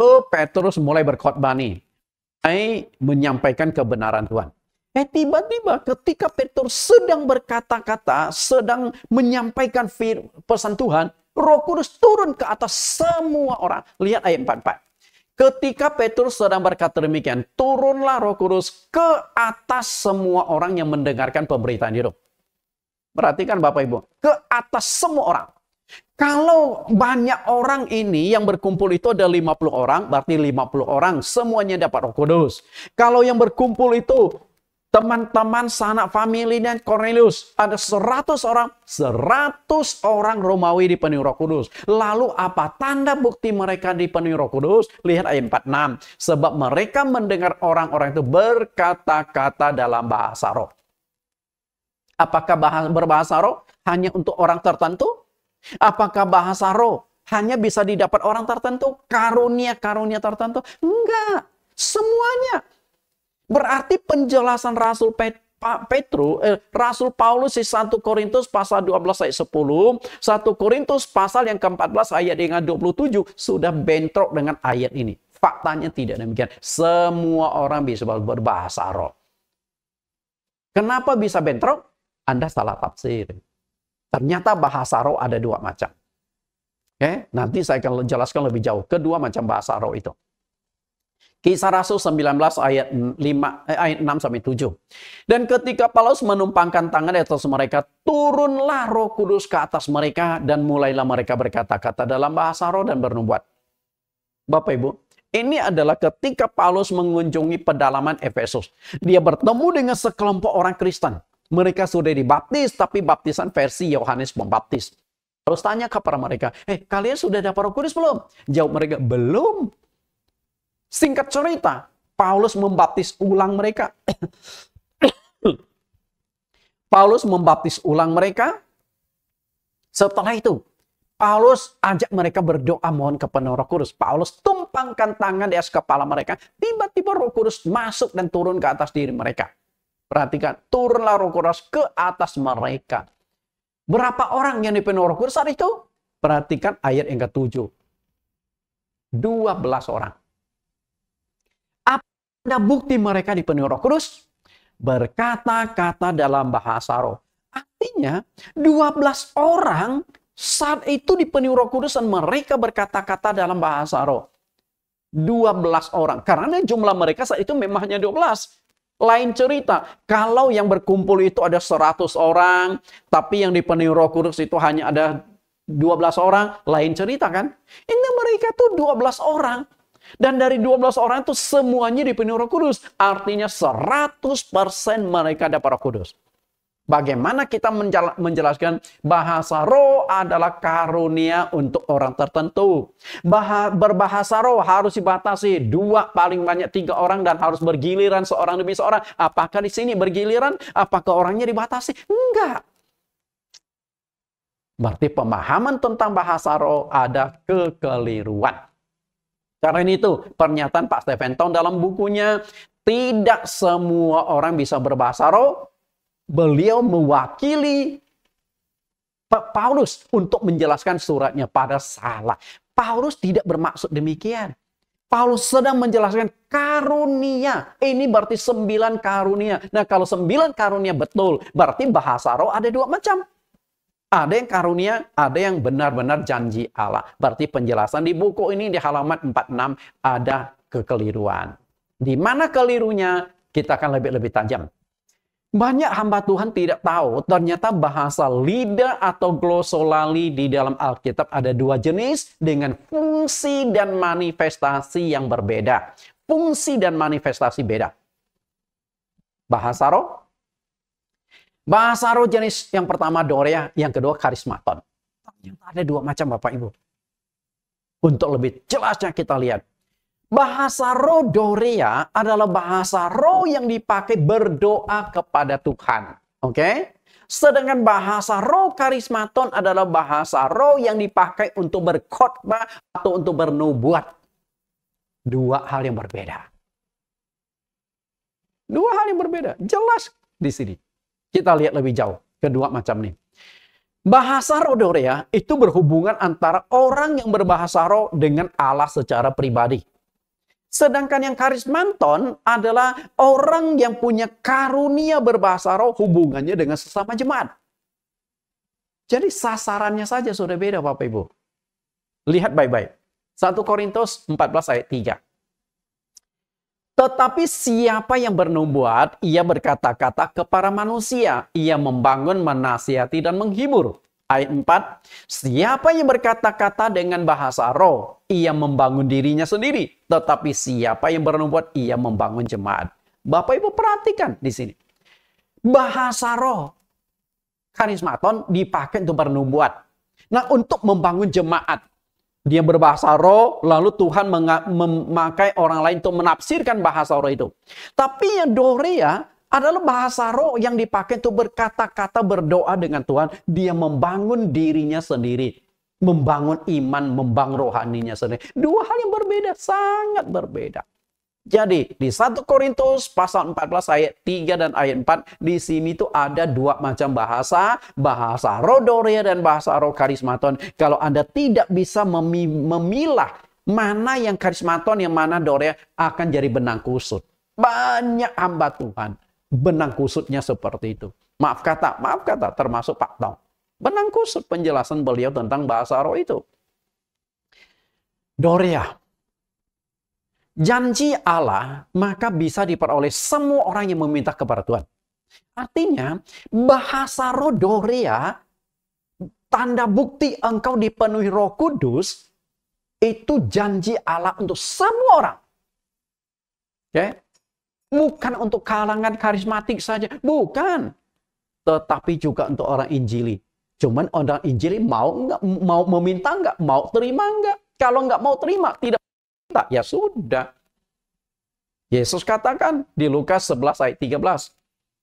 Okay. Petrus mulai berkhotbah nih. menyampaikan kebenaran Tuhan. Eh tiba-tiba ketika Petrus sedang berkata-kata, sedang menyampaikan pesan Tuhan, Roh Kudus turun ke atas semua orang. Lihat ayat 44. Ketika Petrus sedang berkata demikian, turunlah Roh Kudus ke atas semua orang yang mendengarkan pemberitaan hidup. Perhatikan Bapak Ibu, ke atas semua orang. Kalau banyak orang ini yang berkumpul itu ada 50 orang, berarti 50 orang semuanya dapat roh kudus. Kalau yang berkumpul itu teman-teman sanak famili dan Cornelius, ada 100 orang, 100 orang Romawi dipenuhi roh kudus. Lalu apa tanda bukti mereka dipenuhi roh kudus? Lihat ayat 46. Sebab mereka mendengar orang-orang itu berkata-kata dalam bahasa roh. Apakah bahasa, berbahasa roh hanya untuk orang tertentu? Apakah bahasa roh hanya bisa didapat orang tertentu? Karunia-karunia tertentu? Enggak. Semuanya. Berarti penjelasan Rasul Petrus Petru, eh, Rasul Paulus di 1 Korintus pasal 12 ayat 10, 1 Korintus pasal yang ke-14 ayat dengan 27 sudah bentrok dengan ayat ini. Faktanya tidak demikian. Semua orang bisa berbahasa roh. Kenapa bisa bentrok? Anda salah tafsir. Ternyata bahasa roh ada dua macam. Oke, nanti saya akan jelaskan lebih jauh kedua macam bahasa roh itu. Kisah Rasul 19 ayat 5 eh, ayat 6 sampai 7. Dan ketika Paulus menumpangkan tangan di atas mereka, turunlah Roh Kudus ke atas mereka dan mulailah mereka berkata-kata dalam bahasa roh dan bernubuat. Bapak Ibu, ini adalah ketika Paulus mengunjungi pedalaman Efesus. Dia bertemu dengan sekelompok orang Kristen. Mereka sudah dibaptis, tapi baptisan versi Yohanes Pembaptis. Terus tanya kepada mereka, eh kalian sudah dapat roh kudus belum? Jawab mereka, belum. Singkat cerita, Paulus membaptis ulang mereka. Paulus membaptis ulang mereka. Setelah itu, Paulus ajak mereka berdoa mohon kepada roh kudus. Paulus tumpangkan tangan di atas kepala mereka. Tiba-tiba roh kudus masuk dan turun ke atas diri mereka. Perhatikan, turunlah roh kudus ke atas mereka. Berapa orang yang dipenuhi roh kudus saat itu? Perhatikan ayat yang ke ketujuh. 12 orang. Apa ada bukti mereka dipenuhi roh kudus? Berkata-kata dalam bahasa roh. Artinya 12 orang saat itu dipenuhi roh kudus dan mereka berkata-kata dalam bahasa roh. 12 orang. Karena jumlah mereka saat itu memang hanya 12. Lain cerita, kalau yang berkumpul itu ada 100 orang, tapi yang dipenuhi roh kudus itu hanya ada 12 orang, lain cerita kan? Ini mereka tuh 12 orang. Dan dari 12 orang itu semuanya dipenuhi roh kudus. Artinya 100% mereka dapat roh kudus. Bagaimana kita menjelaskan bahasa roh adalah karunia untuk orang tertentu. Bah berbahasa roh harus dibatasi dua paling banyak tiga orang dan harus bergiliran seorang demi seorang. Apakah di sini bergiliran? Apakah orangnya dibatasi? Enggak. Berarti pemahaman tentang bahasa roh ada kekeliruan. Karena itu pernyataan Pak Stephen Town dalam bukunya tidak semua orang bisa berbahasa roh beliau mewakili Paulus untuk menjelaskan suratnya pada salah. Paulus tidak bermaksud demikian. Paulus sedang menjelaskan karunia. Ini berarti sembilan karunia. Nah kalau sembilan karunia betul, berarti bahasa roh ada dua macam. Ada yang karunia, ada yang benar-benar janji Allah. Berarti penjelasan di buku ini di halaman 46 ada kekeliruan. Di mana kelirunya, kita akan lebih-lebih tajam. Banyak hamba Tuhan tidak tahu, ternyata bahasa lidah atau glosolali di dalam Alkitab ada dua jenis dengan fungsi dan manifestasi yang berbeda. Fungsi dan manifestasi beda. Bahasa roh. Bahasa roh jenis yang pertama dorea, yang kedua karismaton. ada dua macam Bapak Ibu. Untuk lebih jelasnya kita lihat. Bahasa roh doria adalah bahasa roh yang dipakai berdoa kepada Tuhan. Oke? Okay? Sedangkan bahasa roh karismaton adalah bahasa roh yang dipakai untuk berkhotbah atau untuk bernubuat. Dua hal yang berbeda. Dua hal yang berbeda. Jelas di sini. Kita lihat lebih jauh. Kedua macam ini. Bahasa roh Dorea itu berhubungan antara orang yang berbahasa roh dengan Allah secara pribadi. Sedangkan yang karismanton adalah orang yang punya karunia berbahasa roh hubungannya dengan sesama jemaat. Jadi sasarannya saja sudah beda Bapak Ibu. Lihat baik-baik. 1 Korintus 14 ayat 3. Tetapi siapa yang bernubuat, ia berkata-kata kepada manusia. Ia membangun, menasihati, dan menghibur. Ayat 4. Siapa yang berkata-kata dengan bahasa roh, ia membangun dirinya sendiri. Tetapi siapa yang bernubuat, ia membangun jemaat. Bapak Ibu perhatikan di sini. Bahasa roh karismaton dipakai untuk bernubuat. Nah, untuk membangun jemaat. Dia berbahasa roh, lalu Tuhan memakai orang lain untuk menafsirkan bahasa roh itu. Tapi yang Dorea adalah bahasa roh yang dipakai untuk berkata-kata berdoa dengan Tuhan. Dia membangun dirinya sendiri membangun iman, membangun rohaninya sendiri. Dua hal yang berbeda, sangat berbeda. Jadi di 1 Korintus pasal 14 ayat 3 dan ayat 4 di sini tuh ada dua macam bahasa, bahasa Rodoria dan bahasa Rokarismaton. Kalau Anda tidak bisa memilah mana yang karismaton yang mana Doria akan jadi benang kusut. Banyak hamba Tuhan benang kusutnya seperti itu. Maaf kata, maaf kata termasuk Pak Tong. Benang kusut penjelasan beliau tentang bahasa roh itu. Doria. Janji Allah maka bisa diperoleh semua orang yang meminta kepada Tuhan. Artinya, bahasa roh Doria, tanda bukti engkau dipenuhi roh kudus, itu janji Allah untuk semua orang. Ya? Okay? Bukan untuk kalangan karismatik saja. Bukan. Tetapi juga untuk orang Injili Cuman orang Injil mau nggak mau meminta nggak mau terima nggak? Kalau nggak mau terima tidak minta ya sudah. Yesus katakan di Lukas 11 ayat 13.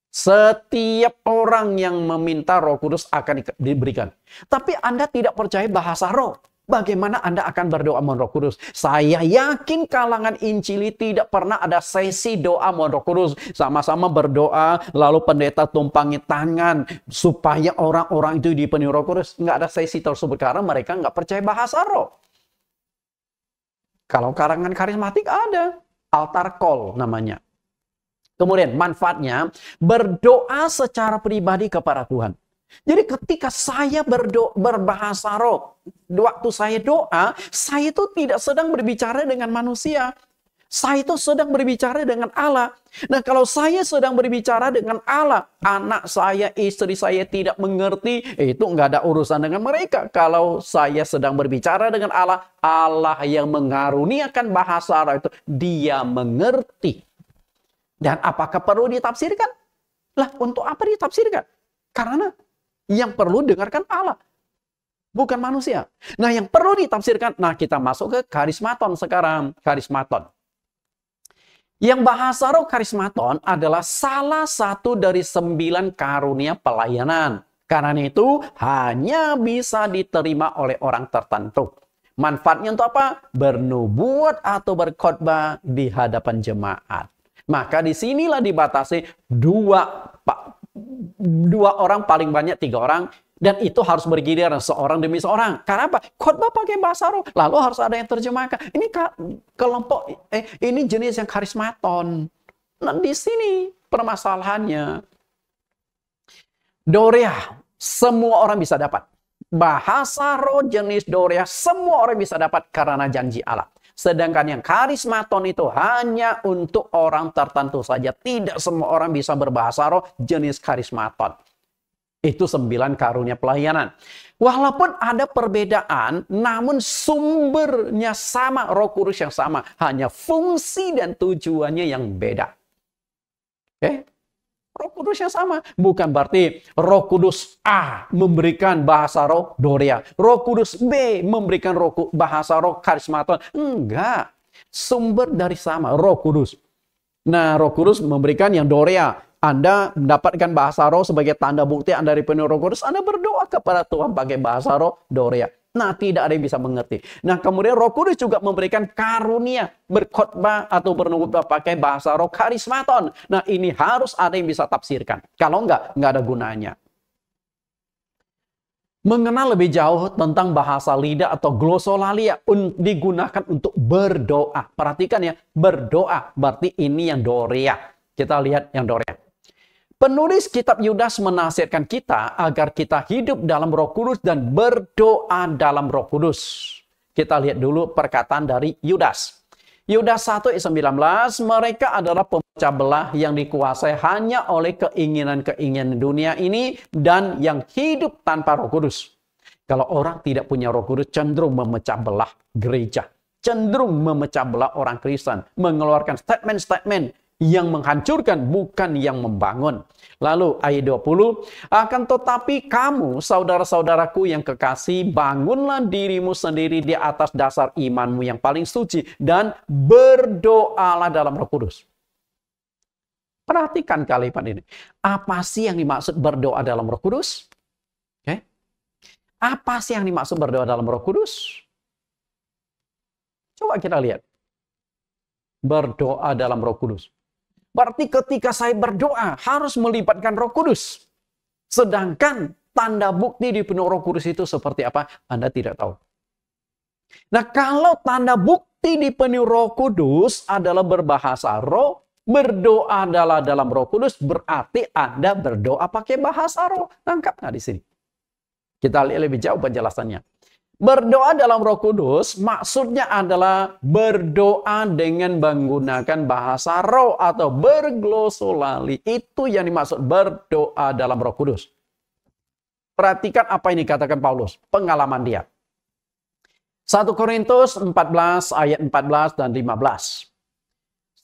Setiap orang yang meminta roh kudus akan diberikan. Tapi Anda tidak percaya bahasa roh. Bagaimana Anda akan berdoa mohon roh kudus? Saya yakin kalangan Injili tidak pernah ada sesi doa mohon roh kudus. Sama-sama berdoa, lalu pendeta tumpangi tangan supaya orang-orang itu dipenuhi roh kudus. Nggak ada sesi tersebut karena mereka nggak percaya bahasa roh. Kalau karangan karismatik ada. Altar call namanya. Kemudian manfaatnya berdoa secara pribadi kepada Tuhan. Jadi ketika saya berdo, berbahasa roh, waktu saya doa, saya itu tidak sedang berbicara dengan manusia. Saya itu sedang berbicara dengan Allah. Nah kalau saya sedang berbicara dengan Allah, anak saya, istri saya tidak mengerti, itu nggak ada urusan dengan mereka. Kalau saya sedang berbicara dengan Allah, Allah yang mengaruniakan bahasa roh itu, dia mengerti. Dan apakah perlu ditafsirkan? Lah untuk apa ditafsirkan? Karena yang perlu dengarkan Allah. Bukan manusia. Nah yang perlu ditafsirkan. Nah kita masuk ke karismaton sekarang. Karismaton. Yang bahasa roh karismaton adalah salah satu dari sembilan karunia pelayanan. Karena itu hanya bisa diterima oleh orang tertentu. Manfaatnya untuk apa? Bernubuat atau berkhotbah di hadapan jemaat. Maka disinilah dibatasi dua dua orang paling banyak tiga orang dan itu harus bergilir seorang demi seorang. Karena apa? Khotbah pakai bahasa roh, lalu harus ada yang terjemahkan. Ini kelompok eh ini jenis yang karismaton. Nah, di sini permasalahannya. Doria semua orang bisa dapat. Bahasa roh jenis Doria semua orang bisa dapat karena janji Allah. Sedangkan yang karismaton itu hanya untuk orang tertentu saja. Tidak semua orang bisa berbahasa roh jenis karismaton. Itu sembilan karunia pelayanan. Walaupun ada perbedaan, namun sumbernya sama, roh kudus yang sama. Hanya fungsi dan tujuannya yang beda. Oke? Okay? Roh Kudus yang sama. Bukan berarti Roh Kudus A memberikan bahasa roh Doria. Roh Kudus B memberikan roh, bahasa roh karismaton. Enggak. Sumber dari sama, Roh Kudus. Nah, Roh Kudus memberikan yang Doria. Anda mendapatkan bahasa roh sebagai tanda bukti Anda dari penuh roh kudus. Anda berdoa kepada Tuhan pakai bahasa roh Doria. Nah, tidak ada yang bisa mengerti. Nah, kemudian Roh Kudus juga memberikan karunia berkhotbah atau bernubuat pakai bahasa roh karismaton. Nah, ini harus ada yang bisa tafsirkan. Kalau enggak, enggak ada gunanya. Mengenal lebih jauh tentang bahasa lidah atau glosolalia digunakan untuk berdoa. Perhatikan ya, berdoa berarti ini yang doria. Kita lihat yang doria. Penulis kitab Yudas menasihatkan kita agar kita hidup dalam roh kudus dan berdoa dalam roh kudus. Kita lihat dulu perkataan dari Yudas. Yudas 1 ayat 19, mereka adalah pemecah belah yang dikuasai hanya oleh keinginan-keinginan dunia ini dan yang hidup tanpa roh kudus. Kalau orang tidak punya roh kudus cenderung memecah belah gereja. Cenderung memecah belah orang Kristen. Mengeluarkan statement-statement yang menghancurkan bukan yang membangun. Lalu ayat 20, akan tetapi kamu saudara-saudaraku yang kekasih bangunlah dirimu sendiri di atas dasar imanmu yang paling suci dan berdoalah dalam Roh Kudus. Perhatikan kalimat ini. Apa sih yang dimaksud berdoa dalam Roh Kudus? Okay. Apa sih yang dimaksud berdoa dalam Roh Kudus? Coba kita lihat. Berdoa dalam Roh Kudus. Berarti ketika saya berdoa harus melibatkan roh kudus. Sedangkan tanda bukti di penuh roh kudus itu seperti apa? Anda tidak tahu. Nah kalau tanda bukti di penuh roh kudus adalah berbahasa roh, berdoa adalah dalam roh kudus, berarti Anda berdoa pakai bahasa roh. Tangkap nah, nggak di sini? Kita lihat lebih jauh penjelasannya. Berdoa dalam Roh Kudus maksudnya adalah berdoa dengan menggunakan bahasa roh atau berglosolali. Itu yang dimaksud berdoa dalam Roh Kudus. Perhatikan apa yang dikatakan Paulus, pengalaman dia. 1 Korintus 14 ayat 14 dan 15.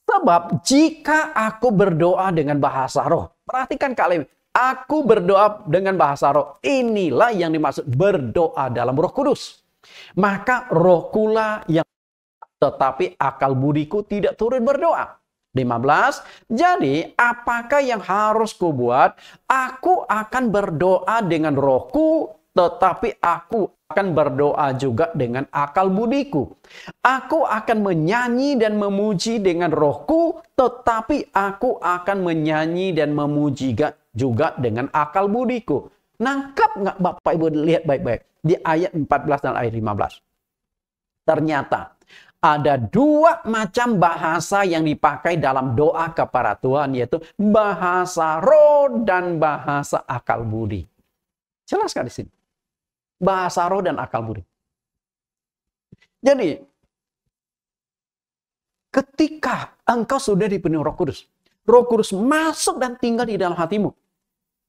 Sebab jika aku berdoa dengan bahasa roh, perhatikan kalian. Aku berdoa dengan bahasa roh. Inilah yang dimaksud berdoa dalam roh kudus. Maka rohkulah yang tetapi akal budiku tidak turun berdoa. 15. Jadi, apakah yang harus kubuat? Aku akan berdoa dengan rohku, tetapi aku akan berdoa juga dengan akal budiku. Aku akan menyanyi dan memuji dengan rohku, tetapi aku akan menyanyi dan memuji juga dengan akal budiku. Nangkap nggak Bapak Ibu lihat baik-baik di ayat 14 dan ayat 15. Ternyata ada dua macam bahasa yang dipakai dalam doa kepada Tuhan yaitu bahasa roh dan bahasa akal budi. jelas Jelaskan di sini. Bahasa roh dan akal budi. Jadi ketika engkau sudah dipenuhi Roh Kudus, Roh Kudus masuk dan tinggal di dalam hatimu,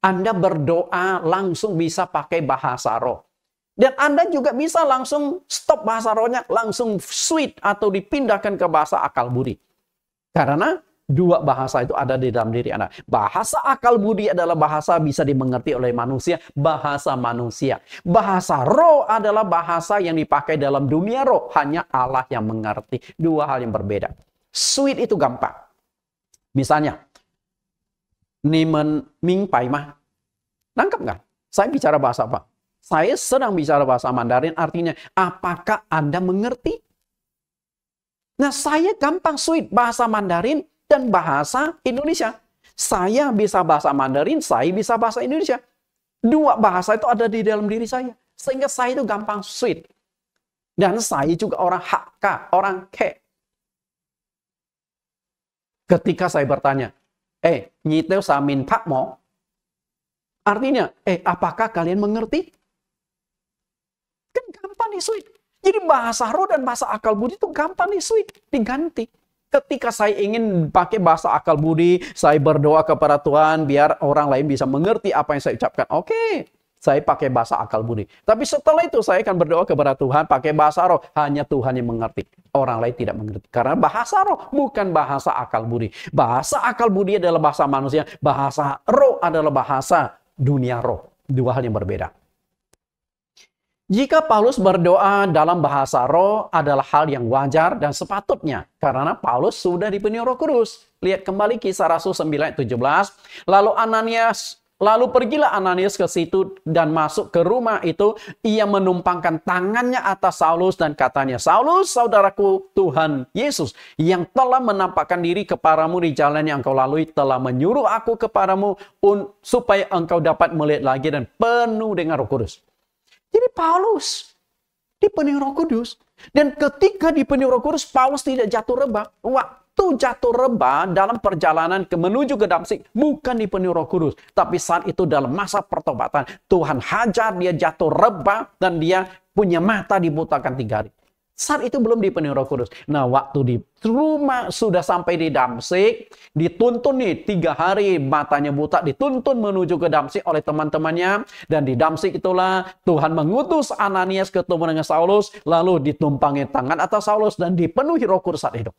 anda berdoa langsung bisa pakai bahasa roh. Dan Anda juga bisa langsung stop bahasa rohnya, langsung switch atau dipindahkan ke bahasa akal budi. Karena dua bahasa itu ada di dalam diri Anda. Bahasa akal budi adalah bahasa bisa dimengerti oleh manusia, bahasa manusia. Bahasa roh adalah bahasa yang dipakai dalam dunia roh, hanya Allah yang mengerti. Dua hal yang berbeda. Sweet itu gampang. Misalnya, Niman Mingpai mah. Nangkap nggak? Saya bicara bahasa apa? Saya sedang bicara bahasa Mandarin, artinya apakah Anda mengerti? Nah, saya gampang sweet bahasa Mandarin dan bahasa Indonesia. Saya bisa bahasa Mandarin, saya bisa bahasa Indonesia. Dua bahasa itu ada di dalam diri saya. Sehingga saya itu gampang sweet. Dan saya juga orang Hakka, orang Ke. Ketika saya bertanya, eh nyiteu samin Mo. Artinya, eh apakah kalian mengerti? Kan gampang nih suit. Jadi bahasa roh dan bahasa akal budi itu gampang nih suit. Diganti. Ketika saya ingin pakai bahasa akal budi, saya berdoa kepada Tuhan biar orang lain bisa mengerti apa yang saya ucapkan. Oke, okay. Saya pakai bahasa akal budi. Tapi setelah itu saya akan berdoa kepada Tuhan pakai bahasa roh. Hanya Tuhan yang mengerti. Orang lain tidak mengerti. Karena bahasa roh bukan bahasa akal budi. Bahasa akal budi adalah bahasa manusia. Bahasa roh adalah bahasa dunia roh. Dua hal yang berbeda. Jika Paulus berdoa dalam bahasa roh adalah hal yang wajar dan sepatutnya karena Paulus sudah dipenuhi Roh Kudus. Lihat kembali kisah Rasul 9 17. Lalu Ananias Lalu pergilah Ananias ke situ dan masuk ke rumah itu. Ia menumpangkan tangannya atas Saulus dan katanya, Saulus saudaraku Tuhan Yesus yang telah menampakkan diri kepadamu di jalan yang engkau lalui telah menyuruh aku kepadamu supaya engkau dapat melihat lagi dan penuh dengan roh kudus. Jadi Paulus dipenuhi roh kudus. Dan ketika dipenuhi roh kudus, Paulus tidak jatuh rebah. Wah, waktu jatuh rebah dalam perjalanan ke menuju ke Damsik bukan di penuh roh kudus. Tapi saat itu dalam masa pertobatan, Tuhan hajar dia jatuh rebah dan dia punya mata dibutakan tiga hari. Saat itu belum di penuh roh kudus. Nah waktu di rumah sudah sampai di Damsik, dituntun nih tiga hari matanya buta, dituntun menuju ke Damsik oleh teman-temannya. Dan di Damsik itulah Tuhan mengutus Ananias ketemu dengan Saulus, lalu ditumpangi tangan atas Saulus dan dipenuhi roh kudus saat hidup.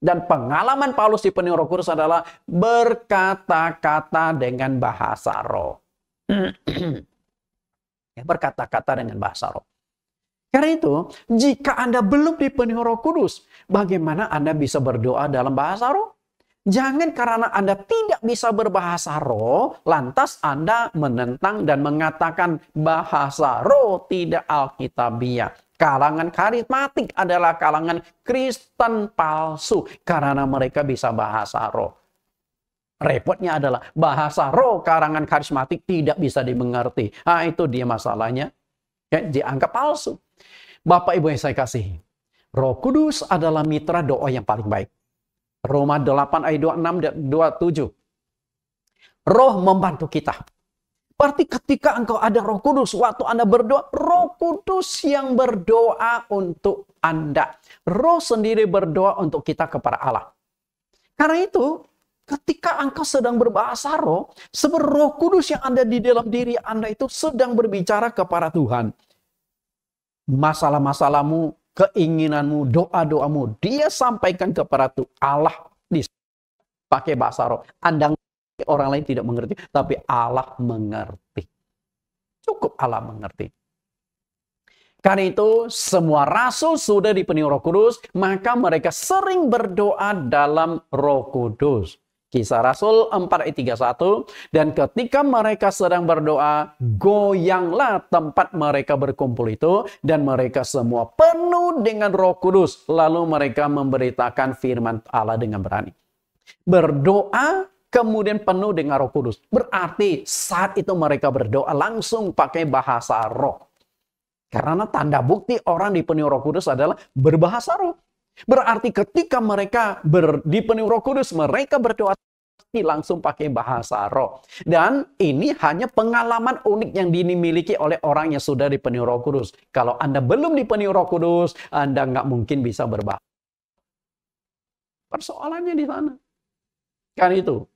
Dan pengalaman Paulus di penuh roh kudus adalah berkata-kata dengan bahasa roh. Ya, berkata-kata dengan bahasa roh. Karena itu, jika Anda belum Penuh roh kudus, bagaimana Anda bisa berdoa dalam bahasa roh? Jangan karena Anda tidak bisa berbahasa roh, lantas Anda menentang dan mengatakan bahasa roh tidak alkitabiah. Kalangan karismatik adalah kalangan Kristen palsu karena mereka bisa bahasa roh. Repotnya adalah bahasa roh karangan karismatik tidak bisa dimengerti. Ah itu dia masalahnya. Ya, dianggap palsu. Bapak Ibu yang saya kasih, Roh Kudus adalah mitra doa yang paling baik. Roma 8 ayat 26 dan 27. Roh membantu kita Berarti ketika engkau ada roh kudus, waktu Anda berdoa, roh kudus yang berdoa untuk Anda. Roh sendiri berdoa untuk kita kepada Allah. Karena itu, ketika engkau sedang berbahasa roh, seber roh kudus yang ada di dalam diri Anda itu sedang berbicara kepada Tuhan. Masalah-masalahmu, keinginanmu, doa-doamu, dia sampaikan kepada Tuhan. Allah pakai bahasa roh. Anda orang lain tidak mengerti, tapi Allah mengerti. Cukup Allah mengerti. Karena itu semua rasul sudah dipenuhi Roh Kudus, maka mereka sering berdoa dalam Roh Kudus. Kisah Rasul 4 ayat 31 dan ketika mereka sedang berdoa goyanglah tempat mereka berkumpul itu dan mereka semua penuh dengan Roh Kudus lalu mereka memberitakan firman Allah dengan berani. Berdoa kemudian penuh dengan Roh Kudus. Berarti saat itu mereka berdoa langsung pakai bahasa roh. Karena tanda bukti orang dipenuhi Roh Kudus adalah berbahasa roh. Berarti ketika mereka ber, dipenuhi Roh Kudus, mereka berdoa langsung pakai bahasa roh. Dan ini hanya pengalaman unik yang dimiliki oleh orang yang sudah dipenuhi roh kudus. Kalau Anda belum dipenuhi roh kudus, Anda nggak mungkin bisa berbahasa. Persoalannya di sana. Kan itu,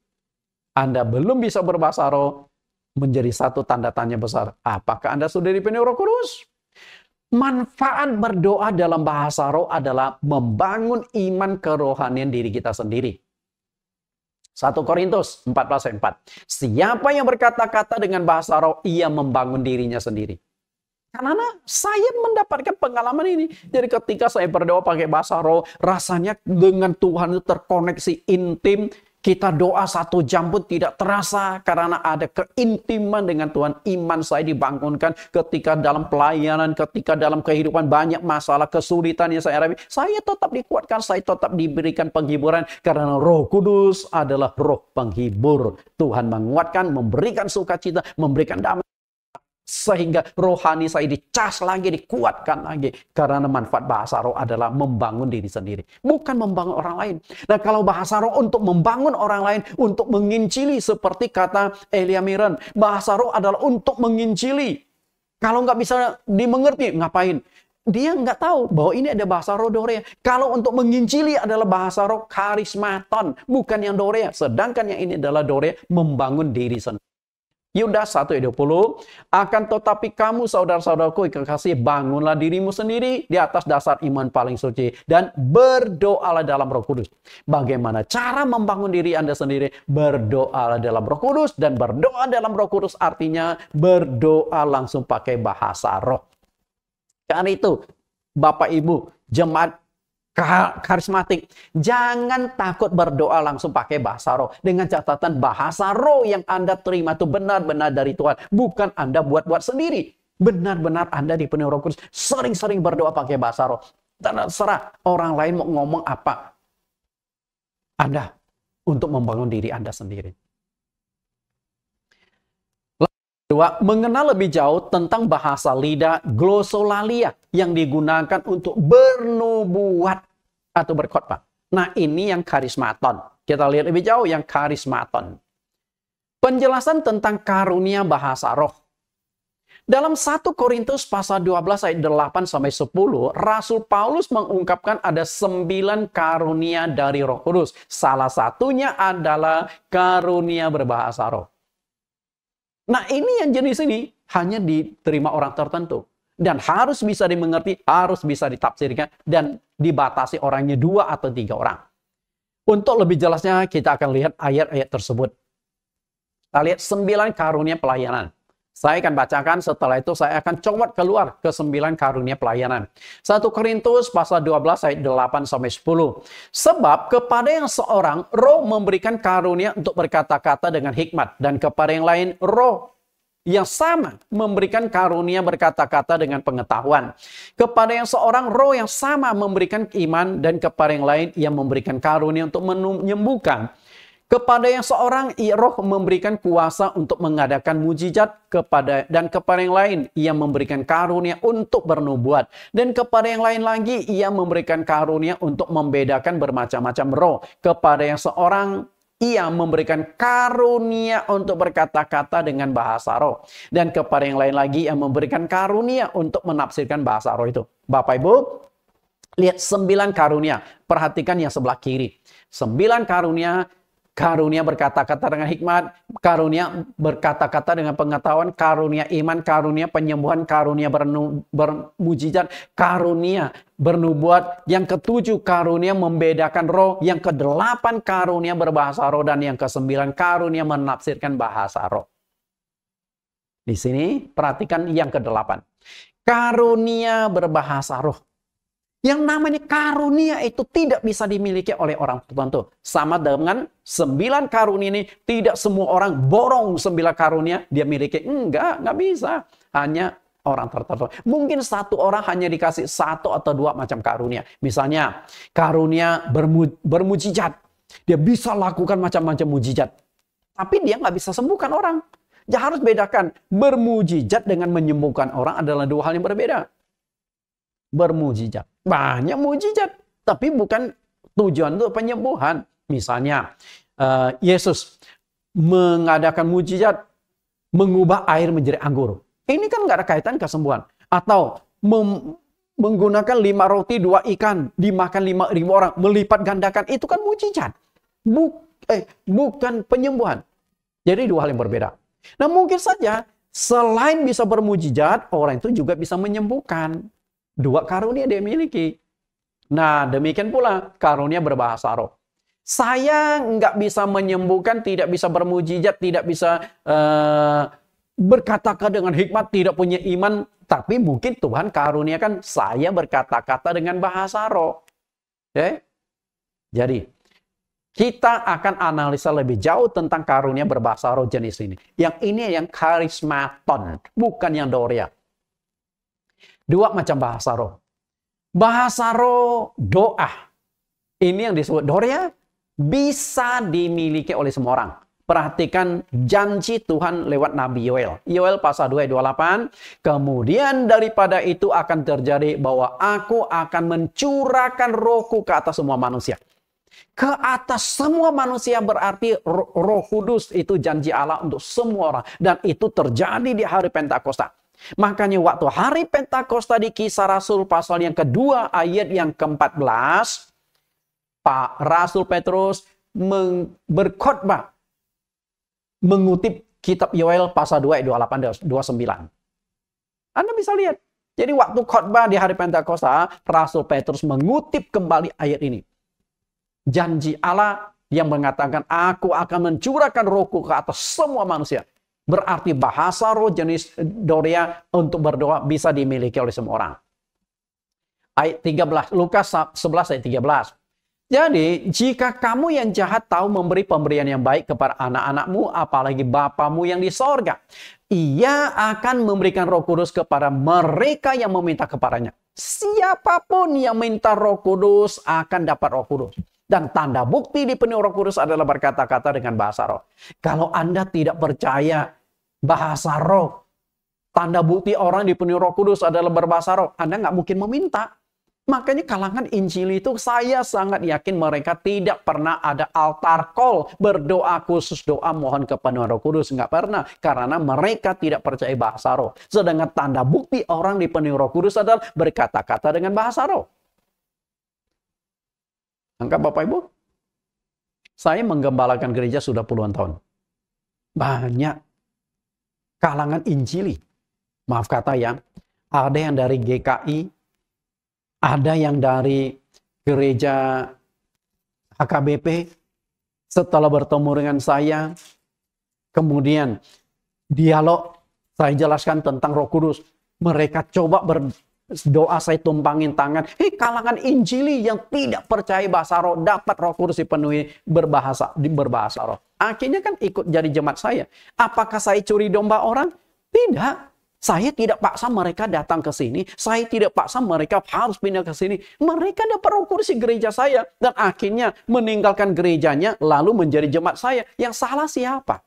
anda belum bisa berbahasa roh, menjadi satu tanda tanya besar. Apakah Anda sudah dipenuhi roh kudus? Manfaat berdoa dalam bahasa roh adalah membangun iman kerohanian diri kita sendiri. 1 Korintus 14.4 Siapa yang berkata-kata dengan bahasa roh, ia membangun dirinya sendiri. Karena saya mendapatkan pengalaman ini. Jadi ketika saya berdoa pakai bahasa roh, rasanya dengan Tuhan itu terkoneksi intim, kita doa satu jam pun tidak terasa karena ada keintiman dengan Tuhan. Iman saya dibangunkan ketika dalam pelayanan, ketika dalam kehidupan banyak masalah, kesulitan yang saya alami. Saya tetap dikuatkan, saya tetap diberikan penghiburan karena roh kudus adalah roh penghibur. Tuhan menguatkan, memberikan sukacita, memberikan damai. Sehingga rohani saya dicas lagi, dikuatkan lagi. Karena manfaat bahasa roh adalah membangun diri sendiri. Bukan membangun orang lain. Nah kalau bahasa roh untuk membangun orang lain, untuk menginjili seperti kata Elia Miran. Bahasa roh adalah untuk menginjili Kalau nggak bisa dimengerti, ngapain? dia nggak tahu bahwa ini ada bahasa roh Dorea. Kalau untuk menginjili adalah bahasa roh karismaton, bukan yang Dorea. Sedangkan yang ini adalah Dorea membangun diri sendiri. Yudas 20, akan tetapi kamu saudara-saudaraku kekasih bangunlah dirimu sendiri di atas dasar iman paling suci dan berdoalah dalam Roh Kudus. Bagaimana cara membangun diri Anda sendiri? Berdoalah dalam Roh Kudus dan berdoa dalam Roh Kudus artinya berdoa langsung pakai bahasa roh. Karena itu Bapak Ibu, jemaat karismatik. Jangan takut berdoa langsung pakai bahasa roh. Dengan catatan bahasa roh yang Anda terima itu benar-benar dari Tuhan. Bukan Anda buat-buat sendiri. Benar-benar Anda dipenuhi roh kudus. Sering-sering berdoa pakai bahasa roh. Terserah orang lain mau ngomong apa. Anda untuk membangun diri Anda sendiri. Kedua, mengenal lebih jauh tentang bahasa lidah glosolalia yang digunakan untuk bernubuat atau berkhotbah. Nah, ini yang karismaton. Kita lihat lebih jauh yang karismaton. Penjelasan tentang karunia bahasa roh. Dalam 1 Korintus pasal 12 ayat 8 sampai 10, Rasul Paulus mengungkapkan ada sembilan karunia dari Roh Kudus. Salah satunya adalah karunia berbahasa roh. Nah ini yang jenis ini hanya diterima orang tertentu. Dan harus bisa dimengerti, harus bisa ditafsirkan, dan dibatasi orangnya dua atau tiga orang. Untuk lebih jelasnya kita akan lihat ayat-ayat tersebut. Kita lihat sembilan karunia pelayanan. Saya akan bacakan setelah itu saya akan coba keluar ke sembilan karunia pelayanan. 1 Korintus pasal 12 ayat 8 sampai 10. Sebab kepada yang seorang roh memberikan karunia untuk berkata-kata dengan hikmat. Dan kepada yang lain roh yang sama memberikan karunia berkata-kata dengan pengetahuan. Kepada yang seorang roh yang sama memberikan iman dan kepada yang lain yang memberikan karunia untuk menyembuhkan. Kepada yang seorang, roh memberikan kuasa untuk mengadakan mujizat kepada dan kepada yang lain ia memberikan karunia untuk bernubuat dan kepada yang lain lagi ia memberikan karunia untuk membedakan bermacam-macam roh. Kepada yang seorang ia memberikan karunia untuk berkata-kata dengan bahasa roh. Dan kepada yang lain lagi, ia memberikan karunia untuk menafsirkan bahasa roh itu. Bapak Ibu, lihat sembilan karunia. Perhatikan yang sebelah kiri. Sembilan karunia karunia berkata-kata dengan hikmat, karunia berkata-kata dengan pengetahuan, karunia iman, karunia penyembuhan, karunia bermujizat, karunia bernubuat, yang ketujuh karunia membedakan roh, yang kedelapan karunia berbahasa roh, dan yang kesembilan karunia menafsirkan bahasa roh. Di sini perhatikan yang kedelapan. Karunia berbahasa roh. Yang namanya karunia itu tidak bisa dimiliki oleh orang tertentu. Sama dengan sembilan karunia ini, tidak semua orang borong sembilan karunia dia miliki. Enggak, enggak bisa. Hanya orang tertentu. Mungkin satu orang hanya dikasih satu atau dua macam karunia. Misalnya karunia bermu bermujijat. Dia bisa lakukan macam-macam mujijat. Tapi dia nggak bisa sembuhkan orang. Dia harus bedakan. Bermujijat dengan menyembuhkan orang adalah dua hal yang berbeda. Bermujijat. Banyak mujizat, tapi bukan tujuan untuk penyembuhan. Misalnya, uh, Yesus mengadakan mujizat mengubah air menjadi anggur. Ini kan nggak ada kaitan kesembuhan. Atau menggunakan lima roti dua ikan dimakan lima ribu orang melipat gandakan itu kan mujizat. Buk, eh, bukan penyembuhan. Jadi dua hal yang berbeda. Nah mungkin saja selain bisa bermujizat, orang itu juga bisa menyembuhkan. Dua karunia dia miliki. Nah, demikian pula karunia berbahasa roh. Saya nggak bisa menyembuhkan, tidak bisa bermujizat, tidak bisa uh, berkata-kata dengan hikmat, tidak punya iman. Tapi mungkin Tuhan karuniakan saya berkata-kata dengan bahasa roh. Okay? Ya. Jadi, kita akan analisa lebih jauh tentang karunia berbahasa roh jenis ini. Yang ini yang karismaton, bukan yang doria. Dua macam bahasa roh. Bahasa roh doa. Ini yang disebut doria ya. bisa dimiliki oleh semua orang. Perhatikan janji Tuhan lewat Nabi Yoel. Yoel pasal 2 28. Kemudian daripada itu akan terjadi bahwa aku akan mencurahkan rohku ke atas semua manusia. Ke atas semua manusia berarti roh kudus itu janji Allah untuk semua orang. Dan itu terjadi di hari Pentakosta. Makanya waktu hari Pentakosta di kisah Rasul pasal yang kedua ayat yang ke-14, Pak Rasul Petrus berkhotbah mengutip kitab Yoel pasal 2 ayat 28 29. Anda bisa lihat. Jadi waktu khotbah di hari Pentakosta, Rasul Petrus mengutip kembali ayat ini. Janji Allah yang mengatakan, aku akan mencurahkan rohku ke atas semua manusia. Berarti bahasa roh jenis Doria untuk berdoa bisa dimiliki oleh semua orang. Ayat 13, Lukas 11 ayat 13. Jadi, jika kamu yang jahat tahu memberi pemberian yang baik kepada anak-anakmu, apalagi bapamu yang di sorga, ia akan memberikan roh kudus kepada mereka yang meminta kepadanya. Siapapun yang minta roh kudus akan dapat roh kudus. Dan tanda bukti di penuh roh kudus adalah berkata-kata dengan bahasa roh. Kalau Anda tidak percaya bahasa roh, tanda bukti orang di penuh roh kudus adalah berbahasa roh, Anda nggak mungkin meminta. Makanya kalangan Injil itu saya sangat yakin mereka tidak pernah ada altar call berdoa khusus doa mohon penuh Roh Kudus nggak pernah karena mereka tidak percaya bahasa roh. Sedangkan tanda bukti orang dipenuhi Roh Kudus adalah berkata-kata dengan bahasa roh. Angkat Bapak Ibu. Saya menggembalakan gereja sudah puluhan tahun. Banyak kalangan Injili. Maaf kata ya. Ada yang dari GKI. Ada yang dari gereja HKBP. Setelah bertemu dengan saya. Kemudian dialog. Saya jelaskan tentang roh kudus. Mereka coba ber, doa saya tumpangin tangan. Hei, kalangan Injili yang tidak percaya bahasa roh dapat roh kudus dipenuhi berbahasa di berbahasa roh. Akhirnya kan ikut jadi jemaat saya. Apakah saya curi domba orang? Tidak. Saya tidak paksa mereka datang ke sini. Saya tidak paksa mereka harus pindah ke sini. Mereka dapat roh gereja saya. Dan akhirnya meninggalkan gerejanya lalu menjadi jemaat saya. Yang salah siapa?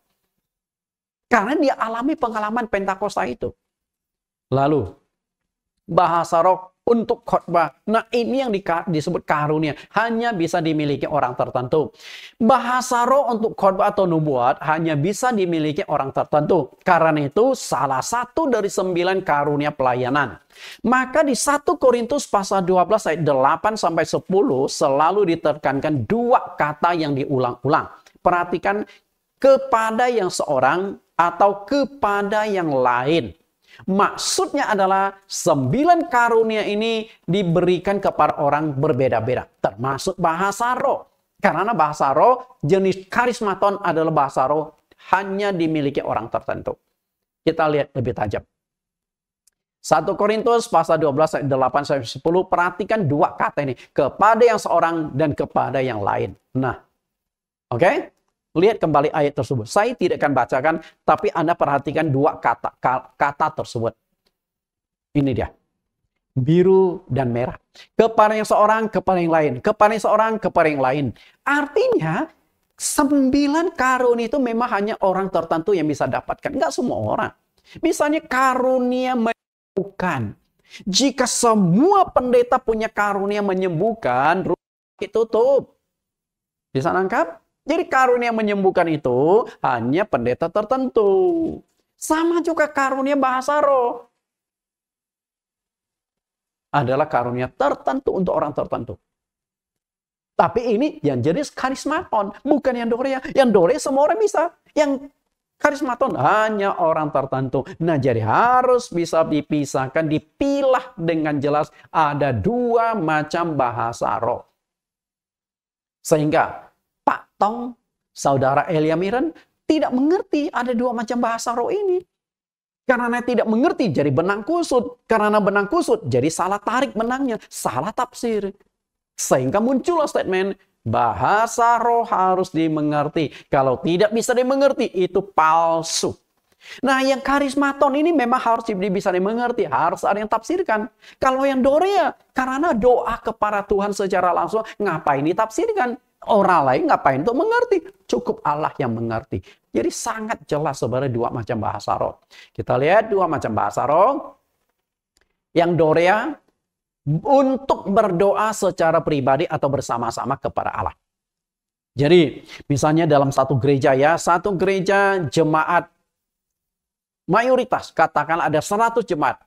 Karena dia alami pengalaman Pentakosta itu. Lalu bahasa roh untuk khotbah. Nah ini yang di, disebut karunia. Hanya bisa dimiliki orang tertentu. Bahasa roh untuk khotbah atau nubuat hanya bisa dimiliki orang tertentu. Karena itu salah satu dari sembilan karunia pelayanan. Maka di 1 Korintus pasal 12 ayat 8 sampai 10 selalu ditekankan dua kata yang diulang-ulang. Perhatikan kepada yang seorang atau kepada yang lain. Maksudnya adalah sembilan karunia ini diberikan kepada orang berbeda-beda. Termasuk bahasa roh. Karena bahasa roh, jenis karismaton adalah bahasa roh hanya dimiliki orang tertentu. Kita lihat lebih tajam. 1 Korintus pasal 12 ayat 8 sampai 10 perhatikan dua kata ini kepada yang seorang dan kepada yang lain. Nah, oke? Okay? Lihat kembali ayat tersebut. Saya tidak akan bacakan, tapi Anda perhatikan dua kata kata tersebut. Ini dia. Biru dan merah. Kepada yang seorang, kepada yang lain. Kepada yang seorang, kepada yang lain. Artinya, sembilan karun itu memang hanya orang tertentu yang bisa dapatkan. Enggak semua orang. Misalnya karunia menyembuhkan. Jika semua pendeta punya karunia menyembuhkan, rumah itu tutup. Bisa nangkap? Jadi karunia menyembuhkan itu hanya pendeta tertentu. Sama juga karunia bahasa roh. Adalah karunia tertentu untuk orang tertentu. Tapi ini yang jadi karismaton, bukan yang dorea. Yang dorea semua orang bisa. Yang karismaton hanya orang tertentu. Nah jadi harus bisa dipisahkan, dipilah dengan jelas. Ada dua macam bahasa roh. Sehingga Tong saudara Elia Miran tidak mengerti ada dua macam bahasa roh ini. Karena tidak mengerti jadi benang kusut. Karena benang kusut jadi salah tarik benangnya. Salah tafsir. Sehingga muncul statement bahasa roh harus dimengerti. Kalau tidak bisa dimengerti itu palsu. Nah yang karismaton ini memang harus bisa dimengerti. Harus ada yang tafsirkan. Kalau yang doria karena doa kepada Tuhan secara langsung ngapain ditafsirkan? Orang lain ngapain untuk mengerti? Cukup Allah yang mengerti. Jadi sangat jelas sebenarnya dua macam bahasa roh. Kita lihat dua macam bahasa roh. Yang Dorea untuk berdoa secara pribadi atau bersama-sama kepada Allah. Jadi misalnya dalam satu gereja ya, satu gereja jemaat mayoritas katakan ada 100 jemaat.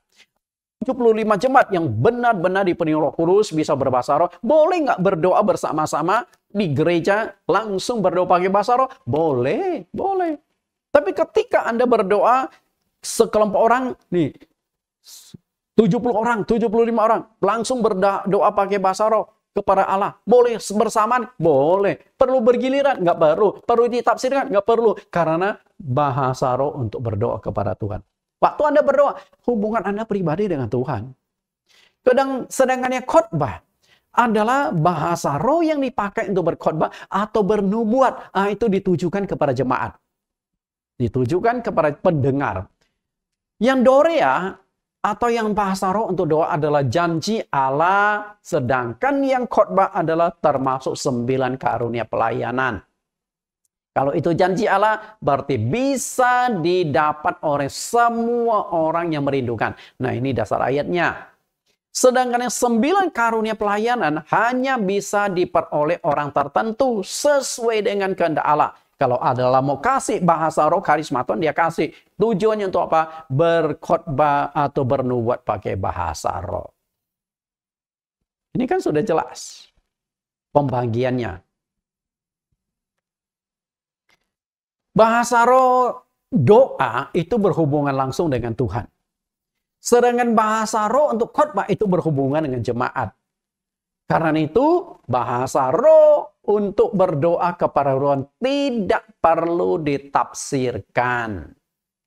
75 jemaat yang benar-benar dipenuhi roh kudus, bisa berbahasa roh. Boleh nggak berdoa bersama-sama di gereja langsung berdoa pakai bahasa roh? Boleh, boleh. Tapi ketika Anda berdoa sekelompok orang, nih 70 orang, 75 orang, langsung berdoa pakai bahasa roh kepada Allah. Boleh bersamaan? Boleh. Perlu bergiliran? Nggak perlu. Perlu ditafsirkan? Nggak perlu. Karena bahasa roh untuk berdoa kepada Tuhan. Waktu Anda berdoa, hubungan Anda pribadi dengan Tuhan. Sedangkan yang khotbah adalah bahasa roh yang dipakai untuk berkhotbah atau bernubuat. Ah, itu ditujukan kepada jemaat. Ditujukan kepada pendengar. Yang dorea atau yang bahasa roh untuk doa adalah janji Allah, sedangkan yang khotbah adalah termasuk sembilan karunia pelayanan. Kalau itu janji Allah, berarti bisa didapat oleh semua orang yang merindukan. Nah ini dasar ayatnya. Sedangkan yang sembilan karunia pelayanan hanya bisa diperoleh orang tertentu sesuai dengan kehendak Allah. Kalau adalah mau kasih bahasa roh karismaton dia kasih. Tujuannya untuk apa? Berkhotbah atau bernubuat pakai bahasa roh. Ini kan sudah jelas pembagiannya. Bahasa roh doa itu berhubungan langsung dengan Tuhan. Sedangkan bahasa roh untuk khotbah itu berhubungan dengan jemaat. Karena itu bahasa roh untuk berdoa kepada Tuhan tidak perlu ditafsirkan.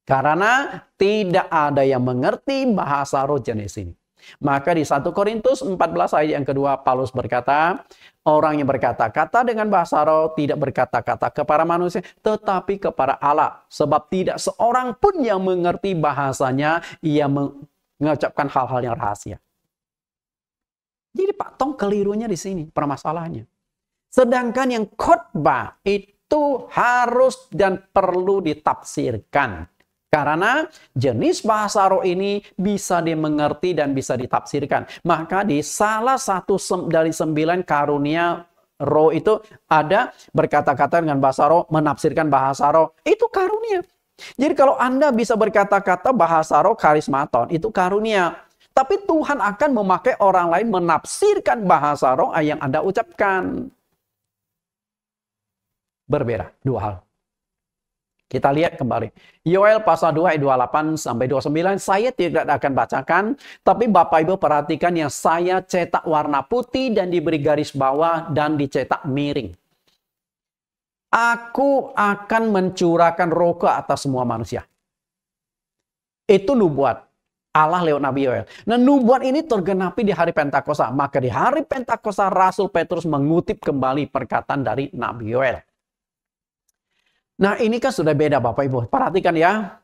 Karena tidak ada yang mengerti bahasa roh jenis ini. Maka di 1 Korintus 14 ayat yang kedua Paulus berkata, orang yang berkata-kata dengan bahasa roh tidak berkata-kata kepada manusia tetapi kepada Allah sebab tidak seorang pun yang mengerti bahasanya ia mengucapkan hal-hal yang rahasia. Jadi Pak Tong kelirunya di sini permasalahannya. Sedangkan yang khotbah itu harus dan perlu ditafsirkan. Karena jenis bahasa roh ini bisa dimengerti dan bisa ditafsirkan. Maka di salah satu dari sembilan karunia roh itu ada berkata-kata dengan bahasa roh, menafsirkan bahasa roh. Itu karunia. Jadi kalau Anda bisa berkata-kata bahasa roh karismaton, itu karunia. Tapi Tuhan akan memakai orang lain menafsirkan bahasa roh yang Anda ucapkan. Berbeda, dua hal. Kita lihat kembali. Yoel pasal 2 ayat 28 sampai 29 saya tidak akan bacakan, tapi Bapak Ibu perhatikan yang saya cetak warna putih dan diberi garis bawah dan dicetak miring. Aku akan mencurahkan roh ke atas semua manusia. Itu nubuat. Allah lewat Nabi Yoel. Nah nubuat ini tergenapi di hari Pentakosta. Maka di hari Pentakosta Rasul Petrus mengutip kembali perkataan dari Nabi Yoel. Nah ini kan sudah beda Bapak Ibu. Perhatikan ya.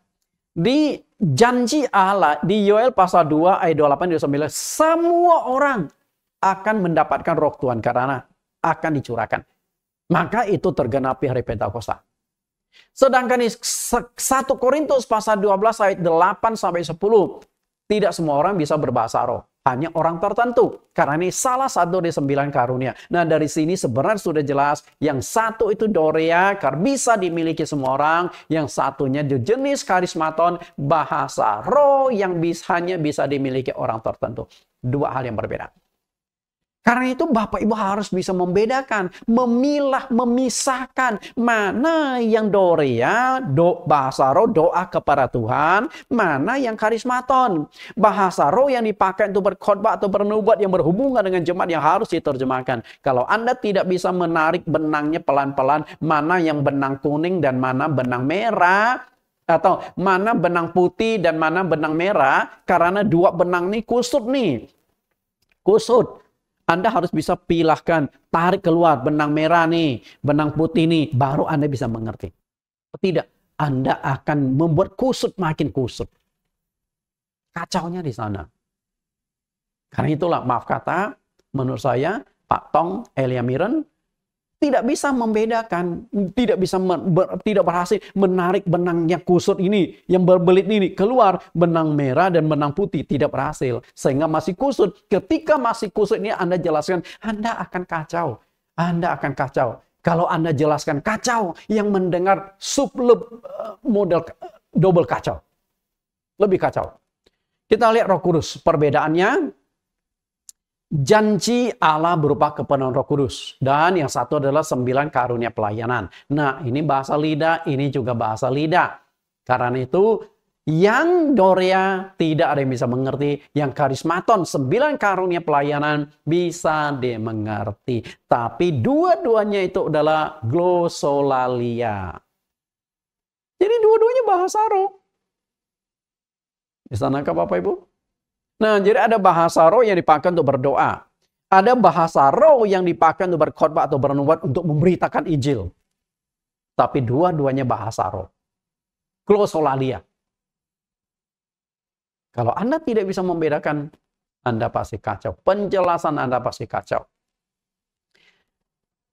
Di janji Allah di Yoel pasal 2 ayat 28 29 semua orang akan mendapatkan roh Tuhan karena akan dicurahkan. Maka itu tergenapi hari Pentakosta. Sedangkan di 1 Korintus pasal 12 ayat 8 sampai 10 tidak semua orang bisa berbahasa roh hanya orang tertentu. Karena ini salah satu dari sembilan karunia. Nah dari sini sebenarnya sudah jelas yang satu itu doria karena bisa dimiliki semua orang. Yang satunya jenis karismaton bahasa roh yang bis, hanya bisa dimiliki orang tertentu. Dua hal yang berbeda. Karena itu Bapak Ibu harus bisa membedakan, memilah, memisahkan mana yang doria, do, bahasa roh doa kepada Tuhan, mana yang karismaton. Bahasa roh yang dipakai untuk berkhotbah atau bernubuat yang berhubungan dengan jemaat yang harus diterjemahkan. Kalau Anda tidak bisa menarik benangnya pelan-pelan, mana yang benang kuning dan mana benang merah, atau mana benang putih dan mana benang merah karena dua benang ini kusut nih kusut anda harus bisa pilahkan, tarik keluar benang merah nih, benang putih nih, baru Anda bisa mengerti. Tidak, Anda akan membuat kusut makin kusut. Kacaunya di sana. Karena itulah, maaf kata, menurut saya, Pak Tong Elia Miren tidak bisa membedakan, tidak bisa men, ber, tidak berhasil menarik benangnya kusut ini yang berbelit ini keluar benang merah dan benang putih tidak berhasil sehingga masih kusut. Ketika masih kusut ini Anda jelaskan, Anda akan kacau. Anda akan kacau. Kalau Anda jelaskan kacau yang mendengar sublub eh, model eh, double kacau. Lebih kacau. Kita lihat Roh Kudus perbedaannya janji Allah berupa kepenuhan Roh Kudus dan yang satu adalah sembilan karunia pelayanan. Nah, ini bahasa lidah, ini juga bahasa lidah. Karena itu yang Doria tidak ada yang bisa mengerti, yang karismaton sembilan karunia pelayanan bisa dimengerti. Tapi dua-duanya itu adalah glosolalia. Jadi dua-duanya bahasa roh. Bisa nangkap Bapak Ibu? Nah, jadi ada bahasa roh yang dipakai untuk berdoa. Ada bahasa roh yang dipakai untuk berkhotbah atau bernubuat untuk memberitakan Injil. Tapi dua-duanya bahasa roh. Glosolalia. Kalau Anda tidak bisa membedakan, Anda pasti kacau. Penjelasan Anda pasti kacau.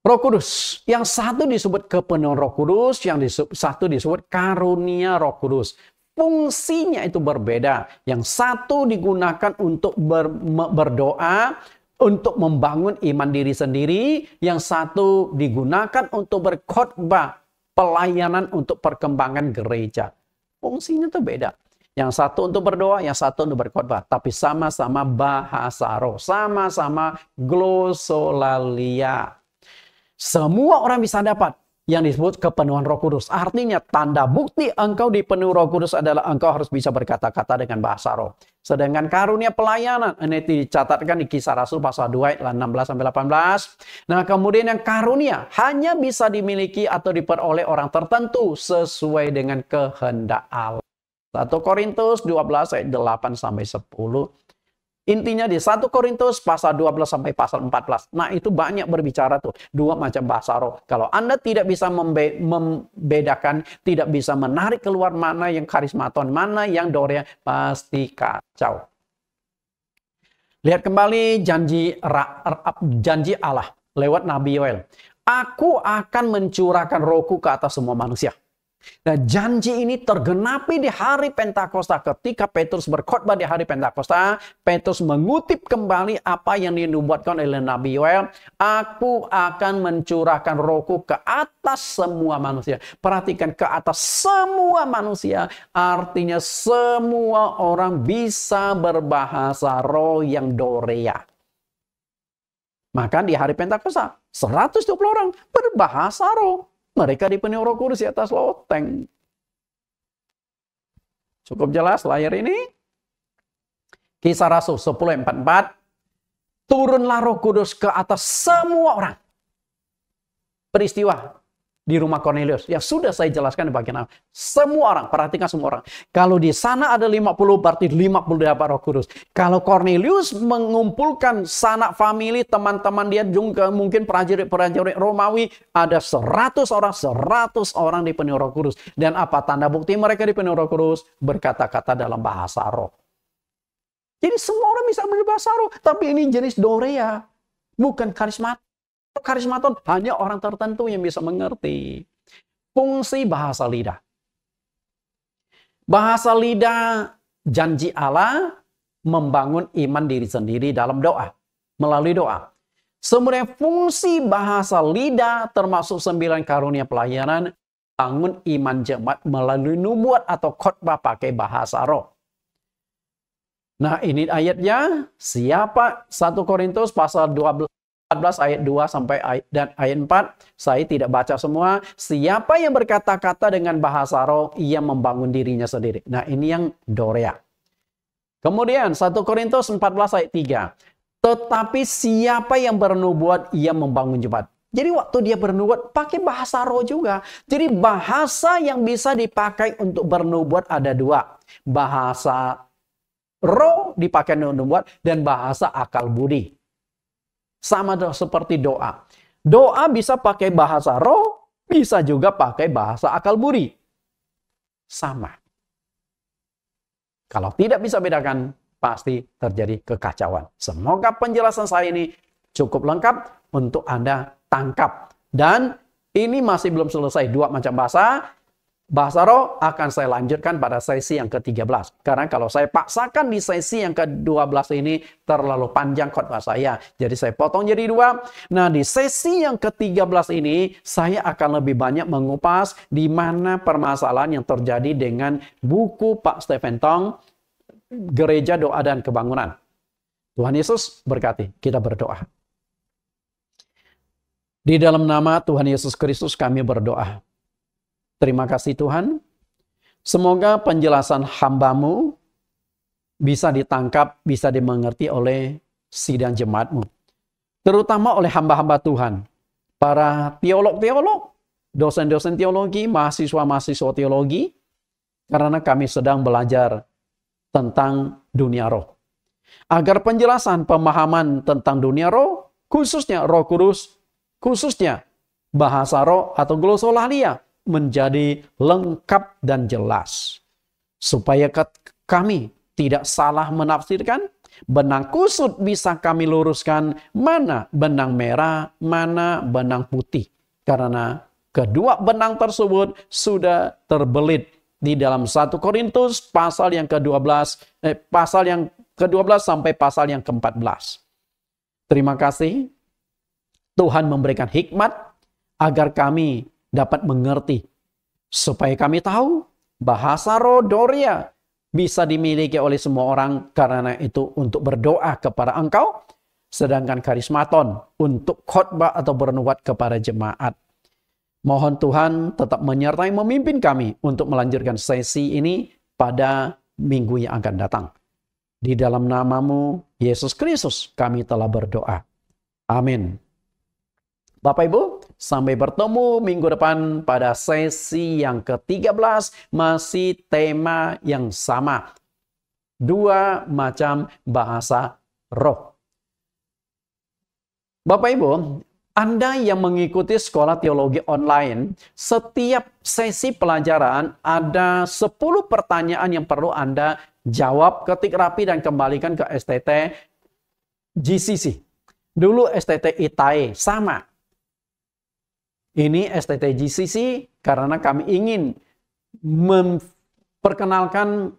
Roh Kudus. Yang satu disebut kepenuhan Roh Kudus, yang disebut, satu disebut karunia Roh Kudus fungsinya itu berbeda. Yang satu digunakan untuk ber, berdoa, untuk membangun iman diri sendiri, yang satu digunakan untuk berkhotbah, pelayanan untuk perkembangan gereja. Fungsinya itu beda. Yang satu untuk berdoa, yang satu untuk berkhotbah, tapi sama-sama bahasa roh, sama-sama glosolalia. Semua orang bisa dapat, yang disebut kepenuhan Roh Kudus. Artinya tanda bukti engkau dipenuhi Roh Kudus adalah engkau harus bisa berkata-kata dengan bahasa Roh. Sedangkan karunia pelayanan ini dicatatkan di Kisah Rasul pasal 2 ayat 16 sampai 18. Nah, kemudian yang karunia hanya bisa dimiliki atau diperoleh orang tertentu sesuai dengan kehendak Allah. 1 Korintus 12 ayat 8 sampai 10 Intinya di 1 Korintus pasal 12 sampai pasal 14. Nah itu banyak berbicara tuh dua macam bahasa roh. Kalau Anda tidak bisa membe membedakan, tidak bisa menarik keluar mana yang karismaton, mana yang dorea, pasti kacau. Lihat kembali janji janji Allah lewat Nabi Yoel. Aku akan mencurahkan rohku ke atas semua manusia. Nah, janji ini tergenapi di hari Pentakosta. Ketika Petrus berkhotbah di hari Pentakosta, Petrus mengutip kembali apa yang dinubuatkan oleh Nabi Yoel. Aku akan mencurahkan rohku ke atas semua manusia. Perhatikan ke atas semua manusia. Artinya semua orang bisa berbahasa roh yang dorea. Maka di hari Pentakosta, 120 orang berbahasa roh. Mereka dipenuhi roh kudus di atas loteng. Cukup jelas layar ini. Kisah Rasul 44. Turunlah roh kudus ke atas semua orang. Peristiwa di rumah Cornelius. yang sudah saya jelaskan di bagian awal. Semua orang, perhatikan semua orang. Kalau di sana ada 50 berarti 50 dapat roh kudus. Kalau Cornelius mengumpulkan sanak famili, teman-teman dia juga mungkin prajurit-prajurit Romawi. Ada 100 orang, 100 orang penuh roh kudus. Dan apa tanda bukti mereka di penuh roh kudus? Berkata-kata dalam bahasa roh. Jadi semua orang bisa berbahasa roh. Tapi ini jenis dorea. Bukan karismatik. Karismaton hanya orang tertentu yang bisa mengerti. Fungsi bahasa lidah. Bahasa lidah janji Allah membangun iman diri sendiri dalam doa. Melalui doa. Sebenarnya fungsi bahasa lidah termasuk sembilan karunia pelayanan bangun iman jemaat melalui nubuat atau khotbah pakai bahasa roh. Nah ini ayatnya siapa 1 Korintus pasal 12 14 ayat 2 sampai ayat, dan ayat 4 saya tidak baca semua siapa yang berkata-kata dengan bahasa roh ia membangun dirinya sendiri nah ini yang dorea kemudian 1 Korintus 14 ayat 3 tetapi siapa yang bernubuat ia membangun jemaat jadi waktu dia bernubuat pakai bahasa roh juga jadi bahasa yang bisa dipakai untuk bernubuat ada dua bahasa roh dipakai untuk bernubuat dan bahasa akal budi sama seperti doa. Doa bisa pakai bahasa roh, bisa juga pakai bahasa akal buri. Sama. Kalau tidak bisa bedakan, pasti terjadi kekacauan. Semoga penjelasan saya ini cukup lengkap untuk Anda tangkap. Dan ini masih belum selesai dua macam bahasa. Bahasa roh akan saya lanjutkan pada sesi yang ke-13. Karena kalau saya paksakan di sesi yang ke-12 ini terlalu panjang khotbah saya. Jadi saya potong jadi dua. Nah di sesi yang ke-13 ini saya akan lebih banyak mengupas di mana permasalahan yang terjadi dengan buku Pak Stephen Tong, Gereja Doa dan Kebangunan. Tuhan Yesus berkati, kita berdoa. Di dalam nama Tuhan Yesus Kristus kami berdoa. Terima kasih Tuhan. Semoga penjelasan hambamu bisa ditangkap, bisa dimengerti oleh sidang jemaatmu. Terutama oleh hamba-hamba Tuhan. Para teolog-teolog, dosen-dosen teologi, mahasiswa-mahasiswa teologi. Karena kami sedang belajar tentang dunia roh. Agar penjelasan pemahaman tentang dunia roh, khususnya roh kudus, khususnya bahasa roh atau glosolalia, menjadi lengkap dan jelas. Supaya kami tidak salah menafsirkan, benang kusut bisa kami luruskan mana benang merah, mana benang putih. Karena kedua benang tersebut sudah terbelit di dalam satu Korintus pasal yang ke-12 eh, pasal yang ke-12 sampai pasal yang ke-14. Terima kasih Tuhan memberikan hikmat agar kami dapat mengerti. Supaya kami tahu bahasa roh Doria bisa dimiliki oleh semua orang karena itu untuk berdoa kepada engkau. Sedangkan karismaton untuk khotbah atau bernuat kepada jemaat. Mohon Tuhan tetap menyertai memimpin kami untuk melanjutkan sesi ini pada minggu yang akan datang. Di dalam namamu, Yesus Kristus, kami telah berdoa. Amin. Bapak Ibu, Sampai bertemu minggu depan pada sesi yang ke-13 masih tema yang sama. Dua macam bahasa roh. Bapak Ibu, Anda yang mengikuti sekolah teologi online, setiap sesi pelajaran ada 10 pertanyaan yang perlu Anda jawab, ketik rapi dan kembalikan ke STT GCC. Dulu STT ITAE sama. Ini STTGCC karena kami ingin memperkenalkan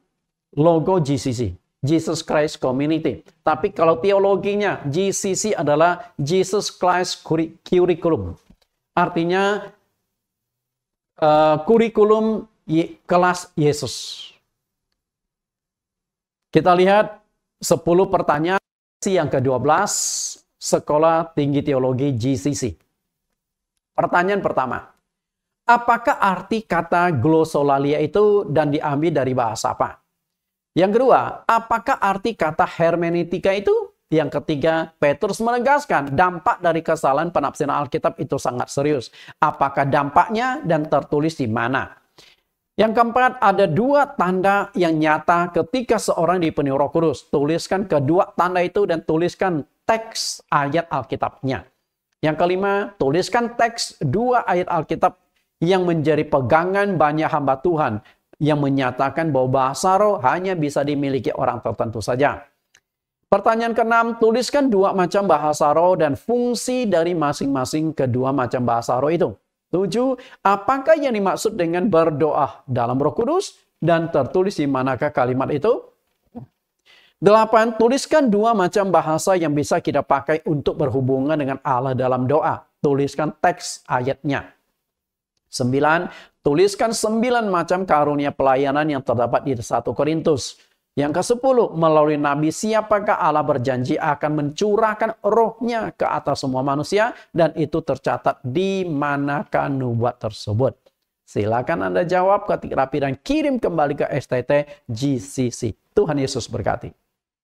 logo GCC, Jesus Christ Community. Tapi kalau teologinya, GCC adalah Jesus Christ Curriculum. Artinya uh, kurikulum ye kelas Yesus. Kita lihat 10 pertanyaan yang ke-12 Sekolah Tinggi Teologi GCC. Pertanyaan pertama, apakah arti kata glosolalia itu dan diambil dari bahasa apa? Yang kedua, apakah arti kata hermeneutika itu? Yang ketiga, Petrus menegaskan dampak dari kesalahan penafsiran Alkitab itu sangat serius. Apakah dampaknya dan tertulis di mana? Yang keempat, ada dua tanda yang nyata ketika seorang dipenuhi roh kudus. Tuliskan kedua tanda itu dan tuliskan teks ayat Alkitabnya. Yang kelima, tuliskan teks dua ayat Alkitab yang menjadi pegangan banyak hamba Tuhan yang menyatakan bahwa bahasa roh hanya bisa dimiliki orang tertentu saja. Pertanyaan keenam, tuliskan dua macam bahasa roh dan fungsi dari masing-masing kedua macam bahasa roh itu. Tujuh, apakah yang dimaksud dengan berdoa dalam roh kudus dan tertulis di manakah kalimat itu? Delapan, tuliskan dua macam bahasa yang bisa kita pakai untuk berhubungan dengan Allah dalam doa. Tuliskan teks ayatnya. Sembilan, tuliskan sembilan macam karunia pelayanan yang terdapat di 1 Korintus. Yang ke-10, melalui Nabi siapakah Allah berjanji akan mencurahkan rohnya ke atas semua manusia dan itu tercatat di manakah nubuat tersebut. Silakan Anda jawab ketik rapi dan kirim kembali ke STT GCC. Tuhan Yesus berkati.